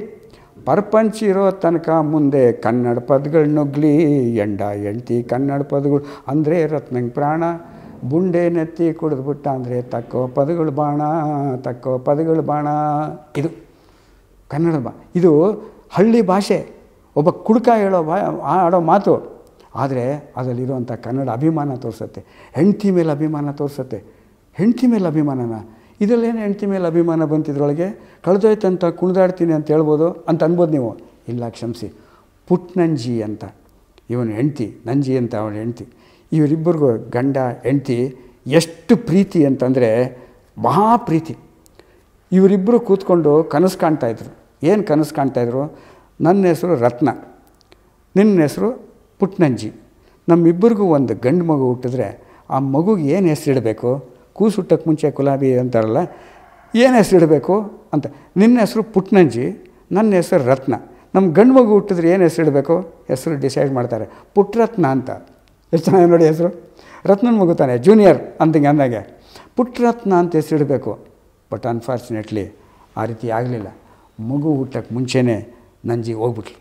ಪರ್ಪಂಚ್ ಇರೋ ತನಕ ಮುಂದೆ ಕನ್ನಡ ಪದಗಳು ನುಗ್ಲಿ ಎಂಡ ಎಂಟಿ ಕನ್ನಡ ಪದಗಳು ಅಂದರೆ ರತ್ನಂಗೆ ಪ್ರಾಣ ಬುಂಡೆ ನೆತ್ತಿ ಕುಡಿದ್ಬಿಟ್ಟ ಅಂದರೆ ತಕ್ಕೋ ಪದಗಳು ಬಾಣ ತಕ್ಕೋ ಪದಗಳು ಬಾಣ ಇದು ಕನ್ನಡ ಬಾ ಇದು ಹಳ್ಳಿ ಭಾಷೆ ಒಬ್ಬ ಕುಡುಕ ಹೇಳೋ ಬಾ ಆಡೋ ಮಾತು ಆದರೆ ಅದರಲ್ಲಿರುವಂಥ ಕನ್ನಡ ಅಭಿಮಾನ ತೋರಿಸುತ್ತೆ ಹೆಂಡತಿ ಮೇಲೆ ಅಭಿಮಾನ ತೋರಿಸುತ್ತೆ ಹೆಂಡತಿ ಮೇಲೆ ಅಭಿಮಾನನ ಏನು ಹೆಂಡ್ತಿ ಮೇಲೆ ಅಭಿಮಾನ ಬಂತಿದ್ರೊಳಗೆ ಅಂತ ಕುಣಿದಾಡ್ತೀನಿ ಅಂತ ಹೇಳ್ಬೋದು ಅಂತ ಅನ್ಬೋದು ನೀವು ಇಲ್ಲ ಕ್ಷಮಿಸಿ ಪುಟ್ನಂಜಿ ಅಂತ ಇವನು ಹೆಂಡ್ತಿ ನಂಜಿ ಅಂತ ಅವನು ಹೆಂಡ್ತಿ ಇವರಿಬ್ಬರಿಗೂ ಗಂಡ ಹೆಂಡ್ತಿ ಎಷ್ಟು ಪ್ರೀತಿ ಅಂತಂದರೆ ಮಹಾ ಪ್ರೀತಿ ಇವರಿಬ್ಬರು ಕೂತ್ಕೊಂಡು ಕನಸು ಕಾಣ್ತಾಯಿದ್ರು ಏನು ಕನಸು ಕಾಣ್ತಾಯಿದ್ರು ನನ್ನ ಹೆಸರು ರತ್ನ ನಿನ್ನ ಹೆಸರು ಪುಟ್ನಂಜಿ ನಮ್ಮಿಬ್ಬರಿಗೂ ಒಂದು ಗಂಡು ಮಗು ಹುಟ್ಟಿದ್ರೆ ಆ ಮಗುಗೆ ಏನು ಹೆಸರಿಡಬೇಕು ಕೂಸು ಹುಟ್ಟಕ್ಕೆ ಮುಂಚೆ ಗುಲಾಬಿ ಅಂತಾರಲ್ಲ ಏನು ಹೆಸರು ಇಡಬೇಕು ಅಂತ ನಿನ್ನ ಹೆಸರು ಪುಟ್ನಂಜಿ ನನ್ನ ಹೆಸರು ರತ್ನ ನಮ್ಮ ಗಂಡು ಮಗು ಹುಟ್ಟಿದ್ರೆ ಏನು ಹೆಸರು ಇಡಬೇಕು ಹೆಸರು ಡಿಸೈಡ್ ಮಾಡ್ತಾರೆ ಪುಟ್ರತ್ನ ಅಂತ ಎಷ್ಟು ಚೆನ್ನಾಗಿ ನೋಡಿ ಹೆಸರು ರತ್ನನ ಮಗು ತಾನೆ ಜೂನಿಯರ್ ಅಂದಂಗೆ ಅಂದಾಗೆ ಪುಟ್ರತ್ನ ಅಂತ ಹೆಸರು ಇಡಬೇಕು ಬಟ್ ಅನ್ಫಾರ್ಚುನೇಟ್ಲಿ ಆ ರೀತಿ ಆಗಲಿಲ್ಲ ಮಗು ಹುಟ್ಟಕ್ಕೆ ಮುಂಚೆನೇ ನಂಜಿ ಹೋಗ್ಬಿಟ್ಲು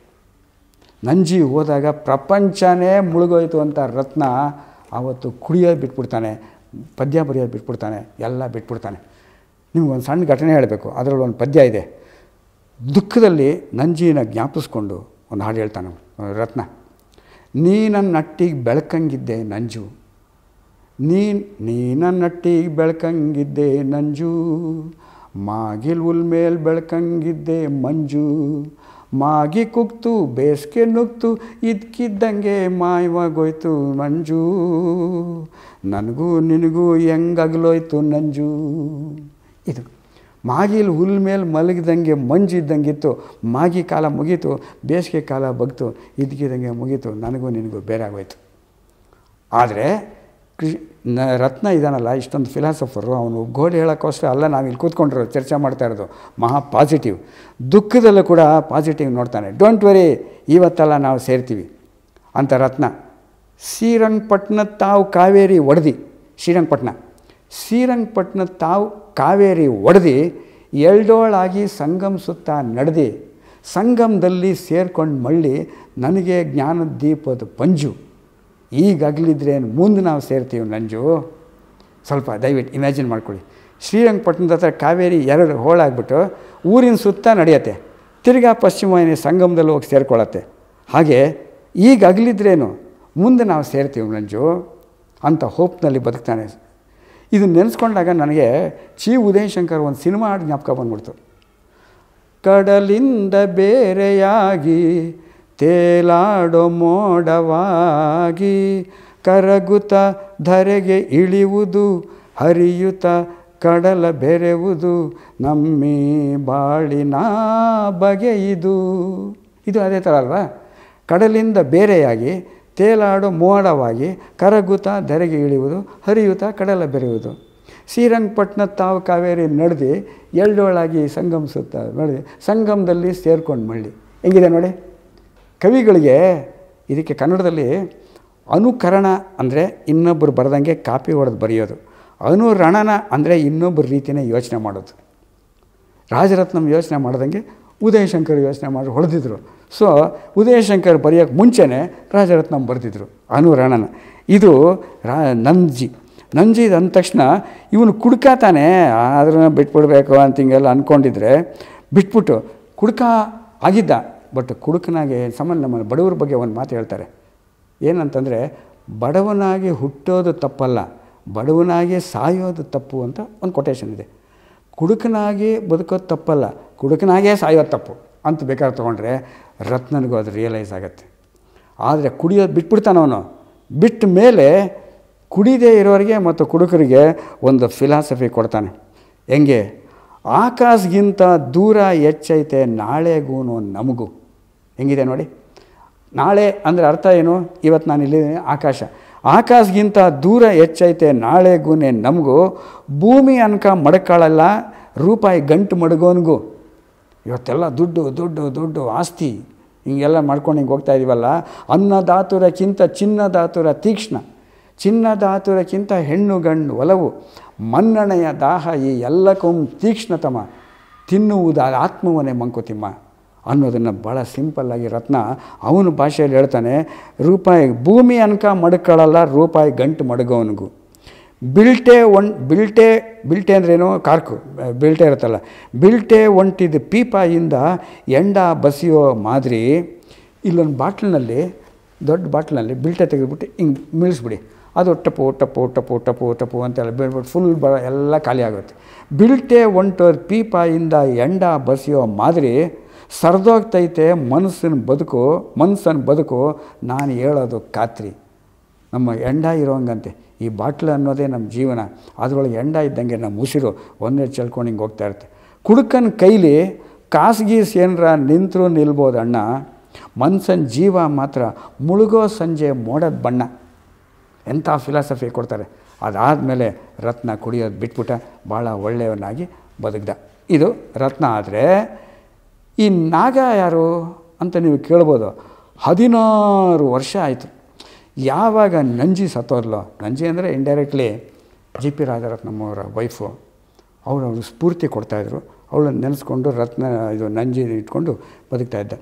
ನಂಜಿ ಹೋದಾಗ ಪ್ರಪಂಚನೇ ಮುಳುಗೋಯ್ತು ಅಂತ ರತ್ನ ಆವತ್ತು ಕುಡಿಯೋದು ಬಿಟ್ಬಿಡ್ತಾನೆ ಪದ್ಯ ಬರೆಯೋದು ಬಿಟ್ಬಿಡ್ತಾನೆ ಎಲ್ಲ ಬಿಟ್ಬಿಡ್ತಾನೆ ನಿಮ್ಗೊಂದು ಸಣ್ಣ ಘಟನೆ ಹೇಳಬೇಕು ಅದರಲ್ಲಿ ಒಂದು ಪದ್ಯ ಇದೆ ದುಃಖದಲ್ಲಿ ನಂಜಿನ ಜ್ಞಾಪಿಸ್ಕೊಂಡು ಒಂದು ಹಾಡು ಹೇಳ್ತಾನೆ ರತ್ನ ನೀ ನನ್ನ ನಟ್ಟಿಗೆ ಬೆಳ್ಕಂಗಿದ್ದೆ ನಂಜು ನೀ ನೀ ನನ್ನ ನಟ್ಟಿಗೆ ಬೆಳ್ಕಂಗಿದ್ದೆ ನಂಜು ಮಾಗಿಲ್ ಉಲ್ ಮೇಲೆ ಬೆಳ್ಕಂಗಿದ್ದೆ ಮಂಜು ಮಾಗಿ ಕುಗ್ತು ಬೇಸಿಗೆ ನುಗ್ತು ಇದ್ಕಿದ್ದಂಗೆ ಮಾಯವಾಗೋಯ್ತು ಮಂಜು ನನಗೂ ನಿನಗೂ ಹೆಂಗಗ್ಲೋಯ್ತು ನಂಜು ಇದು ಮಾಗಿಲಿ ಹುಲ್ ಮೇಲೆ ಮಲಗಿದಂಗೆ ಇತ್ತು ಮಾಗಿ ಕಾಲ ಮುಗೀತು ಬೇಸಿಗೆ ಕಾಲ ಬಗ್ತು ಇದ್ಕಿದ್ದಂಗೆ ಮುಗೀತು ನನಗೂ ನಿನಗೂ ಬೇರೆ ಆಗೋಯ್ತು ಆದರೆ ಕೃಷಿ ನ ರತ್ನ ಇದಾನಲ್ಲ ಇಷ್ಟೊಂದು ಫಿಲಾಸಫರು ಅವನು ಗೋಡೆ ಹೇಳೋಕ್ಕೋಸ್ಕರ ಅಲ್ಲ ನಾವು ಇಲ್ಲಿ ಕೂತ್ಕೊಂಡಿರೋ ಚರ್ಚೆ ಮಾಡ್ತಾ ಇರೋದು ಮಹಾ ಪಾಸಿಟಿವ್ ದುಃಖದಲ್ಲೂ ಕೂಡ ಪಾಸಿಟಿವ್ ನೋಡ್ತಾನೆ ಡೋಂಟ್ ವರಿ ಇವತ್ತೆಲ್ಲ ನಾವು ಸೇರ್ತೀವಿ ಅಂತ ರತ್ನ ಶ್ರೀರಂಗಪಟ್ಟಣ ತಾವು ಕಾವೇರಿ ಒಡೆದಿ ಶ್ರೀರಂಗಪಟ್ಟಣ ಶ್ರೀರಂಗಪಟ್ಟಣ ತಾವು ಕಾವೇರಿ ಒಡೆದಿ ಎಲ್ಡೋಳಾಗಿ ಸಂಗಮ್ ಸುತ್ತ ನಡೆದಿ ಸಂಗಮದಲ್ಲಿ ಸೇರ್ಕೊಂಡು ಮಳ್ಳಿ ನನಗೆ ಜ್ಞಾನದೀಪದ ಪಂಜು ಈಗ ಅಗಲಿದ್ರೇನು ಮುಂದೆ ನಾವು ಸೇರ್ತೀವಿ ನಂಜು ಸ್ವಲ್ಪ ದಯವಿಟ್ಟು ಇಮ್ಯಾಜಿನ್ ಮಾಡ್ಕೊಳ್ಳಿ ಶ್ರೀರಂಗಪಟ್ಟಣದ ಹತ್ರ ಕಾವೇರಿ ಎರಡು ಹೋಳಾಗ್ಬಿಟ್ಟು ಊರಿನ ಸುತ್ತ ನಡೆಯತ್ತೆ ತಿರ್ಗಾ ಪಶ್ಚಿಮ ಸಂಗಮದಲ್ಲಿ ಹೋಗಿ ಸೇರ್ಕೊಳತ್ತೆ ಹಾಗೆ ಈಗ ಮುಂದೆ ನಾವು ಸೇರ್ತೀವಿ ನಂಜು ಅಂತ ಹೋಪ್ನಲ್ಲಿ ಬದುಕ್ತಾನೆ ಇದು ನೆನೆಸ್ಕೊಂಡಾಗ ನನಗೆ ಚಿ ಉದಯಶಂಕರ್ ಒಂದು ಸಿನಿಮಾ ಹಾಡು ಜ್ಞಾಪಕ ಬಂದ್ಬಿಡ್ತು ಕಡಲಿಂದ ಬೇರೆಯಾಗಿ ತೇಲಾಡೋ ಮೋಡವಾಗಿ ಕರಗುತ ಧರೆಗೆ ಇಳಿಯುವುದು ಹರಿಯುತ ಕಡಲ ಬೆರೆವುದು ನಮ್ಮಿ ಬಾಳಿನ ಬಗೆಯಿದು ಇದು ಅದೇ ಥರ ಅಲ್ವಾ ಕಡಲಿಂದ ಬೇರೆಯಾಗಿ ತೇಲಾಡೋ ಮೋಡವಾಗಿ ಕರಗುತ ಧರೆಗೆ ಇಳಿಯುವುದು ಹರಿಯುತ ಕಡಲ ಬೆರೆಯುವುದು ಶ್ರೀರಂಗಪಟ್ಟಣ ತಾವು ಕಾವೇರಿ ನಡೆದು ಎಳ್ಳೊಳಾಗಿ ಸಂಗಮಿಸುತ್ತ ನೋಡಿ ಸಂಗಮದಲ್ಲಿ ಸೇರ್ಕೊಂಡು ಮಳ್ಳಿ ಹೆಂಗಿದೆ ನೋಡಿ ಕವಿಗಳಿಗೆ ಇದಕ್ಕೆ ಕನ್ನಡದಲ್ಲಿ ಅನುಕರಣ ಅಂದರೆ ಇನ್ನೊಬ್ಬರು ಬರೆದಂಗೆ ಕಾಪಿ ಹೊಡೆದು ಬರೆಯೋದು ಅನುರಣನ ಅಂದರೆ ಇನ್ನೊಬ್ಬರು ರೀತಿಯೇ ಯೋಚನೆ ಮಾಡೋದು ರಾಜರತ್ನಂ ಯೋಚನೆ ಮಾಡ್ದಂಗೆ ಉದಯಶಂಕರ್ ಯೋಚನೆ ಮಾಡಿ ಹೊಡೆದಿದ್ರು ಸೊ ಉದಯಶಂಕರ್ ಬರೆಯೋಕ್ಕೆ ಮುಂಚೆನೇ ರಾಜರತ್ನಂ ಬರೆದಿದ್ರು ಅನುರಣನ ಇದು ರಾ ನಂಜಿ ನಂಜಿ ಅಂದ ತಕ್ಷಣ ಇವನು ಕುಡ್ಕಾತಾನೆ ಆದ್ರೂ ಬಿಟ್ಬಿಡ್ಬೇಕು ಅಂತ ಹಿಂಗೆಲ್ಲ ಅಂದ್ಕೊಂಡಿದ್ರೆ ಬಿಟ್ಬಿಟ್ಟು ಕುಡ್ಕ ಆಗಿದ್ದ ಬಟ್ ಕುಡುಕನಾಗೆ ಸಂಬಂಧ ನಮ್ಮ ಬಡವ್ರ ಬಗ್ಗೆ ಒಂದು ಮಾತು ಹೇಳ್ತಾರೆ ಏನಂತಂದರೆ ಬಡವನಾಗಿ ಹುಟ್ಟೋದು ತಪ್ಪಲ್ಲ ಬಡವನಾಗಿ ಸಾಯೋದು ತಪ್ಪು ಅಂತ ಒಂದು ಕೊಟೇಶನ್ ಇದೆ ಕುಡುಕನಾಗಿ ಬದುಕೋದು ತಪ್ಪಲ್ಲ ಕುಡುಕನಾಗೇ ಸಾಯೋದು ತಪ್ಪು ಅಂತ ಬೇಕಾದ್ರೆ ತೊಗೊಂಡ್ರೆ ರತ್ನನಿಗೂ ಅದು ರಿಯಲೈಸ್ ಆಗುತ್ತೆ ಆದರೆ ಕುಡಿಯೋದು ಬಿಟ್ಬಿಡ್ತಾನವನು ಬಿಟ್ಟ ಮೇಲೆ ಕುಡಿದೇ ಇರೋರಿಗೆ ಮತ್ತು ಕುಡುಕರಿಗೆ ಒಂದು ಫಿಲಾಸಫಿ ಕೊಡ್ತಾನೆ ಹೆಂಗೆ ಆಕಾಶಗಿಂತ ದೂರ ಹೆಚ್ಚೈತೆ ನಾಳೆಗೂನು ನಮಗೂ ಹೆಂಗಿದೆ ನೋಡಿ ನಾಳೆ ಅಂದರೆ ಅರ್ಥ ಏನು ಇವತ್ತು ನಾನು ಇಲ್ಲಿದ್ದೀನಿ ಆಕಾಶ ಆಕಾಶಗಿಂತ ದೂರ ಹೆಚ್ಚೈತೆ ನಾಳೆಗೂನೆ ನಮಗೂ ಭೂಮಿ ಅನ್ಕ ಮಡಕಾಳಲ್ಲ ರೂಪಾಯಿ ಗಂಟು ಮಡಗೋನ್ಗೂ ಇವತ್ತೆಲ್ಲ ದುಡ್ಡು ದುಡ್ಡು ದುಡ್ಡು ಆಸ್ತಿ ಹಿಂಗೆಲ್ಲ ಮಾಡ್ಕೊಂಡು ಹಿಂಗೆ ಹೋಗ್ತಾ ಇದೀವಲ್ಲ ಅನ್ನದಾತುರಕ್ಕಿಂತ ಚಿನ್ನದಾತುರ ತೀಕ್ಷ್ಣ ಚಿನ್ನದಾತುರಕ್ಕಿಂತ ಹೆಣ್ಣು ಗಂಡು ಒಲವು ಮನ್ನಣೆಯ ದಾಹ ಈ ಎಲ್ಲಕ್ಕೂ ತೀಕ್ಷ್ಣತಮ ತಿನ್ನುವುದ ಆತ್ಮವನೇ ಮಂಕುತಿಮ್ಮ ಅನ್ನೋದನ್ನು ಭಾಳ ಸಿಂಪಲ್ಲಾಗಿ ರತ್ನ ಅವನ ಭಾಷೆಯಲ್ಲಿ ಹೇಳ್ತಾನೆ ರೂಪಾಯಿ ಭೂಮಿ ಅನ್ಕ ಮಡ್ಕೊಳ್ಳಲ್ಲ ರೂಪಾಯಿ ಗಂಟು ಮಡಗೋವನಿಗೂ ಬಿಲ್ಟೆ ಒನ್ ಬಿಲ್ಟೆ ಬಿಲ್ಟೆ ಅಂದ್ರೇನು ಕಾರ್ಕು ಬಿಲ್ಟೆ ಇರುತ್ತಲ್ಲ ಬಿಲ್ಟೆ ಒಂಟಿದ ಪೀಪಾಯಿಂದ ಎಂಡ ಬಸಿಯೋ ಮಾದರಿ ಇಲ್ಲೊಂದು ಬಾಟ್ಲಿನಲ್ಲಿ ದೊಡ್ಡ ಬಾಟ್ಲಿನಲ್ಲಿ ಬಿಲ್ಟೆ ತೆಗೆದುಬಿಟ್ಟು ಹಿಂಗೆ ಮಿಳಿಸ್ಬಿಡಿ ಅದು ಟಪು ಟಪು ಟಪು ಟಪು ಟಪು ಅಂತೆಲ್ಲ ಬೀಳ್ಬಿಟ್ಟು ಫುಲ್ ಬ ಎಲ್ಲ ಖಾಲಿ ಆಗುತ್ತೆ ಬಿಲ್ಟೆ ಒಂಟೋದು ಪೀಪಾಯಿಂದ ಎಂಡ ಬಸಿಯೋ ಮಾದರಿ ಸರಿದೋಗ್ತೈತೆ ಮನಸ್ಸಿನ ಬದುಕು ಮನಸ್ಸನ್ನು ಬದುಕು ನಾನು ಹೇಳೋದು ಖಾತ್ರಿ ನಮ್ಮ ಎಂಡ ಇರೋಂಗಂತೆ ಈ ಬಾಟ್ಲು ಅನ್ನೋದೇ ನಮ್ಮ ಜೀವನ ಅದರೊಳಗೆ ಎಂಡ ಇದ್ದಂಗೆ ನಮ್ಮ ಉಸಿರು ಒಂದೇ ಚೆಲ್ಕೊಂಡು ಹಿಂಗೆ ಹೋಗ್ತಾ ಇರುತ್ತೆ ಕುಡುಕನ ಕೈಲಿ ಕಾಸ್ಗೀಸ್ ಏನರ ನಿಂತರೂ ನಿಲ್ಬೋದು ಅಣ್ಣ ಮನ್ಸನ್ ಜೀವ ಮಾತ್ರ ಮುಳುಗೋ ಸಂಜೆ ಮೋಡದ ಬಣ್ಣ ಎಂಥ ಫಿಲಾಸಫಿ ಕೊಡ್ತಾರೆ ಅದಾದಮೇಲೆ ರತ್ನ ಕುಡಿಯೋದು ಬಿಟ್ಬಿಟ್ಟ ಭಾಳ ಒಳ್ಳೆಯವನಾಗಿ ಬದುಕ್ದ ಇದು ರತ್ನ ಆದರೆ ಈ ನಾಗ ಯಾರು ಅಂತ ನೀವು ಕೇಳ್ಬೋದು ಹದಿನಾರು ವರ್ಷ ಆಯಿತು ಯಾವಾಗ ನಂಜಿ ಸತ್ತೋದ್ಲೋ ನಂಜಿ ಅಂದರೆ ಇಂಡೈರೆಕ್ಟ್ಲಿ ಜಿ ಪಿ ರಾಜರತ್ನಮ್ಮವರ ವೈಫು ಅವಳು ಅವಳು ಸ್ಫೂರ್ತಿ ಕೊಡ್ತಾಯಿದ್ರು ಅವಳನ್ನು ನೆನೆಸ್ಕೊಂಡು ರತ್ನ ಇದು ನಂಜಿ ಇಟ್ಕೊಂಡು ಇದ್ದ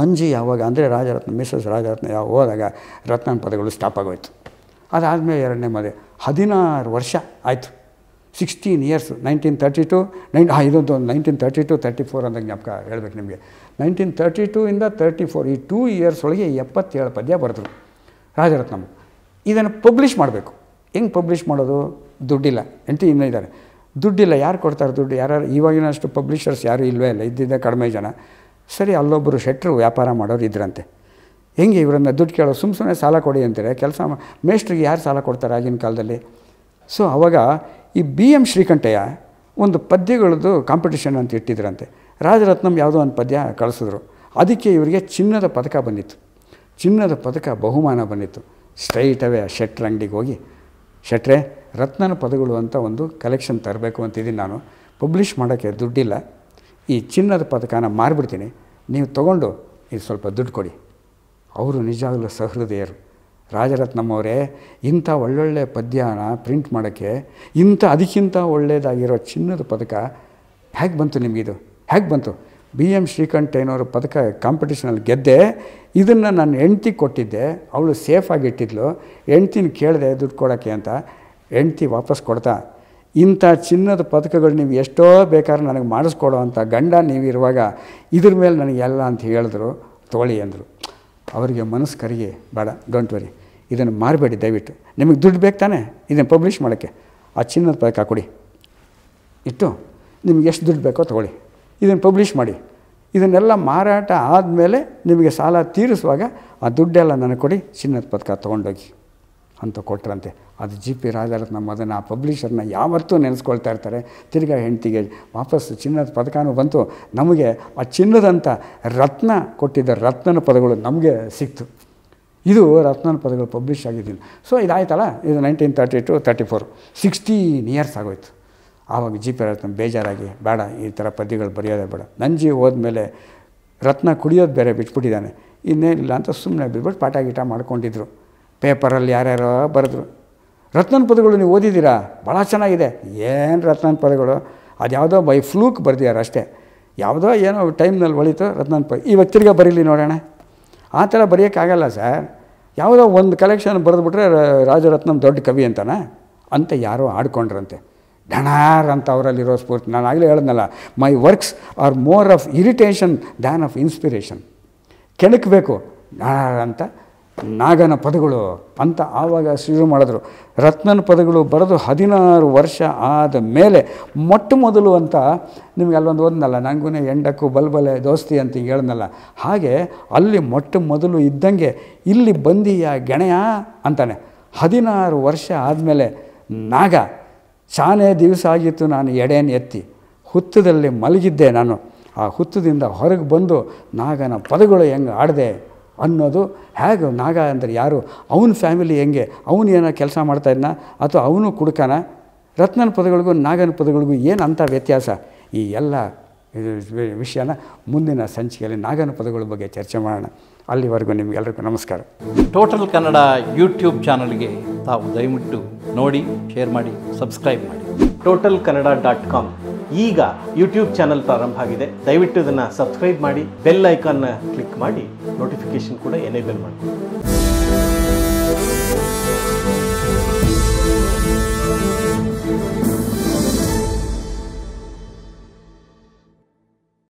ನಂಜಿ ಯಾವಾಗ ಅಂದರೆ ರಾಜರತ್ನ ಮಿಸಸ್ ರಾಜರತ್ನ ಯಾವ ಹೋದಾಗ ರತ್ನ ಪದಗಳು ಸ್ಟಾಪ್ ಆಗೋಯ್ತು ಅದಾದಮೇಲೆ ಎರಡನೇ ಮದುವೆ ಹದಿನಾರು ವರ್ಷ ಆಯಿತು sixteen years nineteen thirty two nine ಹಾಂ ಇದೊಂದು nineteen thirty two thirty four ಅಂತ ಜ್ಞಾಪಕ ಹೇಳ್ಬೇಕು ನಿಮಗೆ ನೈನ್ಟೀನ್ ತರ್ಟಿ ಟೂ ಇಂದ ತರ್ಟಿ ಫೋರ್ ಈ ಟೂ ಇಯರ್ಸ್ ಒಳಗೆ ಎಪ್ಪತ್ತೇಳು ಪದ್ಯ ಬರೆದ್ರು ರಾಜರತ್ನಂ ಇದನ್ನು ಪಬ್ಲಿಷ್ ಮಾಡಬೇಕು ಹೆಂಗೆ ಪಬ್ಲಿಷ್ ಮಾಡೋದು ದುಡ್ಡಿಲ್ಲ ಎಂಟಿ ಇನ್ನೂ ಇದ್ದಾರೆ ದುಡ್ಡಿಲ್ಲ ಯಾರು ಕೊಡ್ತಾರೆ ದುಡ್ಡು ಯಾರು ಇವಾಗಿನಷ್ಟು ಪಬ್ಲಿಷರ್ಸ್ ಯಾರೂ ಇಲ್ಲವೇ ಇಲ್ಲ ಇದ್ದಿದ್ದ ಕಡಿಮೆ ಜನ ಸರಿ ಅಲ್ಲೊಬ್ಬರು ಶೆಟ್ರು ವ್ಯಾಪಾರ ಮಾಡೋರು ಇದ್ರಂತೆ ಹೆಂಗೆ ಇವರನ್ನು ದುಡ್ಡು ಕೇಳೋ ಸುಮ್ಮ ಸುಮ್ಮನೆ ಸಾಲ ಕೊಡಿ ಅಂತಾರೆ ಕೆಲಸ ಮೇಷ್ಟ್ರಿಗೆ ಯಾರು ಸಾಲ ಕೊಡ್ತಾರೆ ಆಗಿನ ಕಾಲದಲ್ಲಿ ಸೊ ಅವಾಗ ಈ ಬಿ ಎಮ್ ಶ್ರೀಕಂಠಯ್ಯ ಒಂದು ಪದ್ಯಗಳದ್ದು ಕಾಂಪಿಟೇಷನ್ ಅಂತ ಇಟ್ಟಿದ್ರಂತೆ ರಾಜರತ್ನಂ ಯಾವುದೋ ಒಂದು ಪದ್ಯ ಕಳಿಸಿದ್ರು ಅದಕ್ಕೆ ಇವರಿಗೆ ಚಿನ್ನದ ಪದಕ ಬಂದಿತ್ತು ಚಿನ್ನದ ಪದಕ ಬಹುಮಾನ ಬಂದಿತ್ತು ಸ್ಟ್ರೈಟವೇ ಶೆಟ್ರ್ ಅಂಗಡಿಗೆ ಹೋಗಿ ಶೆಟ್ರೆ ರತ್ನನ ಪದಗಳು ಅಂತ ಒಂದು ಕಲೆಕ್ಷನ್ ತರಬೇಕು ಅಂತಿದ್ದೀನಿ ನಾನು ಪಬ್ಲಿಷ್ ಮಾಡೋಕ್ಕೆ ದುಡ್ಡಿಲ್ಲ ಈ ಚಿನ್ನದ ಪದಕನ ಮಾರಿಬಿಡ್ತೀನಿ ನೀವು ತಗೊಂಡು ಇದು ಸ್ವಲ್ಪ ದುಡ್ಡು ಕೊಡಿ ಅವರು ನಿಜವಾಗಲೂ ಸಹೃದಯರು ರಾಜರತ್ನಮ್ಮವರೇ ಇಂಥ ಒಳ್ಳೊಳ್ಳೆ ಪದ್ಯನ ಪ್ರಿಂಟ್ ಮಾಡೋಕ್ಕೆ ಇಂಥ ಅದಕ್ಕಿಂತ ಒಳ್ಳೆಯದಾಗಿರೋ ಚಿನ್ನದ ಪದಕ ಹೇಗೆ ಬಂತು ನಿಮಗಿದು ಹೇಗೆ ಬಂತು ಬಿ ಎಮ್ ಶ್ರೀಕಂಠ ಏನೋರ ಪದಕ ಕಾಂಪಿಟೇಷನಲ್ಲಿ ಗೆದ್ದೆ ಇದನ್ನು ನಾನು ಹೆಂಡ್ತಿ ಕೊಟ್ಟಿದ್ದೆ ಅವಳು ಸೇಫಾಗಿ ಇಟ್ಟಿದ್ಲು ಹೆಂಡ್ತಿನ ಕೇಳಿದೆ ದುಡ್ಡು ಕೊಡೋಕ್ಕೆ ಅಂತ ಹೆಂಡ್ತಿ ವಾಪಸ್ ಕೊಡ್ತಾ ಇಂಥ ಚಿನ್ನದ ಪದಕಗಳು ನೀವು ಎಷ್ಟೋ ಬೇಕಾದ್ರೆ ನನಗೆ ಮಾಡಿಸ್ಕೊಡೋ ಅಂತ ಗಂಡ ನೀವಿರುವಾಗ ಇದ್ರ ಮೇಲೆ ನನಗೆ ಎಲ್ಲ ಅಂತ ಹೇಳಿದ್ರು ತೋಳಿ ಅಂದರು ಅವರಿಗೆ ಮನಸ್ಸು ಕರಿಗೆ ಬೇಡ ಡೋಂಟ್ ವರಿ ಇದನ್ನು ಮಾರಬೇಡಿ ದಯವಿಟ್ಟು ನಿಮಗೆ ದುಡ್ಡು ಬೇಕು ತಾನೆ ಇದನ್ನು ಪಬ್ಲಿಷ್ ಮಾಡೋಕ್ಕೆ ಆ ಚಿನ್ನದ ಪದಕ ಕೊಡಿ ಇಟ್ಟು ನಿಮ್ಗೆ ಎಷ್ಟು ದುಡ್ಡು ಬೇಕೋ ತೊಗೊಳ್ಳಿ ಇದನ್ನು ಪಬ್ಲಿಷ್ ಮಾಡಿ ಇದನ್ನೆಲ್ಲ ಮಾರಾಟ ಆದಮೇಲೆ ನಿಮಗೆ ಸಾಲ ತೀರಿಸುವಾಗ ಆ ದುಡ್ಡೆಲ್ಲ ನನಗೆ ಕೊಡಿ ಚಿನ್ನದ ಪದಕ ತೊಗೊಂಡೋಗಿ ಅಂತ ಕೊಟ್ರಂತೆ ಅದು ಜಿ ಪಿ ರಾಜರತ್ನ ಅದನ್ನು ಆ ಪಬ್ಲಿಷರ್ನ ಯಾವತ್ತೂ ನೆನೆಸ್ಕೊಳ್ತಾ ಇರ್ತಾರೆ ತಿರ್ಗಾ ಹೆಂಡ್ತಿಗೆ ವಾಪಸ್ಸು ಚಿನ್ನದ ಪದಕನೂ ಬಂತು ನಮಗೆ ಆ ಚಿನ್ನದಂಥ ರತ್ನ ಕೊಟ್ಟಿದ್ದ ರತ್ನನ ಪದಗಳು ನಮಗೆ ಸಿಕ್ತು ಇದು ರತ್ನನ ಪದಗಳು ಪಬ್ಲಿಷ್ ಆಗಿದ್ದೀನಿ ಸೊ ಇದಾಯ್ತಲ್ಲ ಇದು nineteen thirty two thirty four sixteen years ಆಗೋಯ್ತು ಆವಾಗ ಜಿ ಪಿ ರತ್ನ ಬೇಜಾರಾಗಿ ಬೇಡ ಈ ಥರ ಪದ್ಯಗಳು ಬರೆಯೋದೇ ಬೇಡ ನನ್ನ ಹೋದ್ಮೇಲೆ ರತ್ನ ಕುಡಿಯೋದು ಬೇರೆ ಬಿಟ್ಬಿಟ್ಟಿದ್ದಾನೆ ಇನ್ನೇನಿಲ್ಲ ಅಂತ ಸುಮ್ಮನೆ ಬಿಟ್ಬಿಟ್ಟು ಪಾಠ ಗೀಟ ಮಾಡ್ಕೊಂಡಿದ್ರು ಪೇಪರಲ್ಲಿ ಯಾರ್ಯಾರೋ ಬರೆದ್ರು ರತ್ನನ ಪದಗಳು ನೀವು ಓದಿದ್ದೀರಾ ಭಾಳ ಚೆನ್ನಾಗಿದೆ ಏನು ರತ್ನನ ಪದಗಳು ಅದ್ಯಾವುದೋ ಯಾವುದೋ ಬೈ ಫ್ಲೂಕ್ ಬರೆದಿದ್ದಾರೆ ಅಷ್ಟೇ ಯಾವುದೋ ಏನೋ ಟೈಮ್ನಲ್ಲಿ ಒಳಿತು ರತ್ನನ ಪದ ಇವತ್ತು ತಿರ್ಗಾ ಬರೀಲಿ ನೋಡೋಣ ಆ ಥರ ಬರೆಯೋಕ್ಕಾಗಲ್ಲ ಸರ್ ಯಾವುದೋ ಒಂದು ಕಲೆಕ್ಷನ್ ಬರೆದ್ಬಿಟ್ರೆ ರಾಜರತ್ನಂ ದೊಡ್ಡ ಕವಿ ಅಂತಾನೆ ಅಂತ ಯಾರೋ ಆಡ್ಕೊಂಡ್ರಂತೆ ಡಣಾರ್ ಅಂತ ಅವರಲ್ಲಿರೋ ಸ್ಫೂರ್ತಿ ನಾನು ಆಗಲೇ ಹೇಳಿದ್ನಲ್ಲ my works are more of irritation than of inspiration ಕೆಣಕಬೇಕು ಡಣಾರ್ ಅಂತ ನಾಗನ ಪದಗಳು ಅಂತ ಆವಾಗ ಶುರು ಮಾಡಿದ್ರು ರತ್ನನ ಪದಗಳು ಬರೆದು ಹದಿನಾರು ವರ್ಷ ಆದ ಮೇಲೆ ಮೊಟ್ಟ ಮೊದಲು ಅಂತ ನಿಮಗೆ ಅಲ್ಲೊಂದು ಓದ್ನಲ್ಲ ನನಗೂ ಎಂಡಕ್ಕೂ ಬಲ್ಬಲೆ ದೋಸ್ತಿ ಅಂತ ಹಿಂಗೆ ಹಾಗೆ ಅಲ್ಲಿ ಮೊಟ್ಟ ಮೊದಲು ಇದ್ದಂಗೆ ಇಲ್ಲಿ ಬಂದೀಯ ಗೆಣೆಯ ಅಂತಾನೆ ಹದಿನಾರು ವರ್ಷ ಆದಮೇಲೆ ನಾಗ ಶಾನೇ ದಿವಸ ಆಗಿತ್ತು ನಾನು ಎಡೆಯನ್ನು ಎತ್ತಿ ಹುತ್ತದಲ್ಲಿ ಮಲಗಿದ್ದೆ ನಾನು ಆ ಹುತ್ತದಿಂದ ಹೊರಗೆ ಬಂದು ನಾಗನ ಪದಗಳು ಹೆಂಗೆ ಆಡದೆ ಅನ್ನೋದು ಹೇಗೆ ನಾಗ ಅಂದರೆ ಯಾರು ಅವನ ಫ್ಯಾಮಿಲಿ ಹೆಂಗೆ ಅವನು ಏನೋ ಕೆಲಸ ಮಾಡ್ತಾಯಿದ್ನ ಅಥವಾ ಅವನು ಕುಡುಕನ ರತ್ನನ ಪದಗಳಿಗೂ ನಾಗನ ಪದಗಳಿಗೂ ಏನು ಅಂಥ ವ್ಯತ್ಯಾಸ ಈ ಎಲ್ಲ ವಿಷಯನ ಮುಂದಿನ ಸಂಚಿಕೆಯಲ್ಲಿ ನಾಗನ ಪದಗಳ ಬಗ್ಗೆ ಚರ್ಚೆ ಮಾಡೋಣ ಅಲ್ಲಿವರೆಗೂ ನಿಮಗೆಲ್ಲರಿಗೂ ನಮಸ್ಕಾರ ಟೋಟಲ್ ಕನ್ನಡ ಯೂಟ್ಯೂಬ್ ಚಾನಲ್ಗೆ ತಾವು ದಯವಿಟ್ಟು ನೋಡಿ ಶೇರ್ ಮಾಡಿ ಸಬ್ಸ್ಕ್ರೈಬ್ ಮಾಡಿ ಟೋಟಲ್ ಕನ್ನಡ ಡಾಟ್ ಕಾಮ್ ಈಗ ಯೂಟ್ಯೂಬ್ ಚಾನಲ್ ಪ್ರಾರಂಭ ಆಗಿದೆ ದಯವಿಟ್ಟು ಇದನ್ನು ಸಬ್ಸ್ಕ್ರೈಬ್ ಮಾಡಿ ಬೆಲ್ ಐಕಾನ್ನ ಕ್ಲಿಕ್ ಮಾಡಿ ನೋಟಿಫಿಕೇಷನ್ ಕೂಡ ಎನೇಬಲ್ ಮಾಡಿ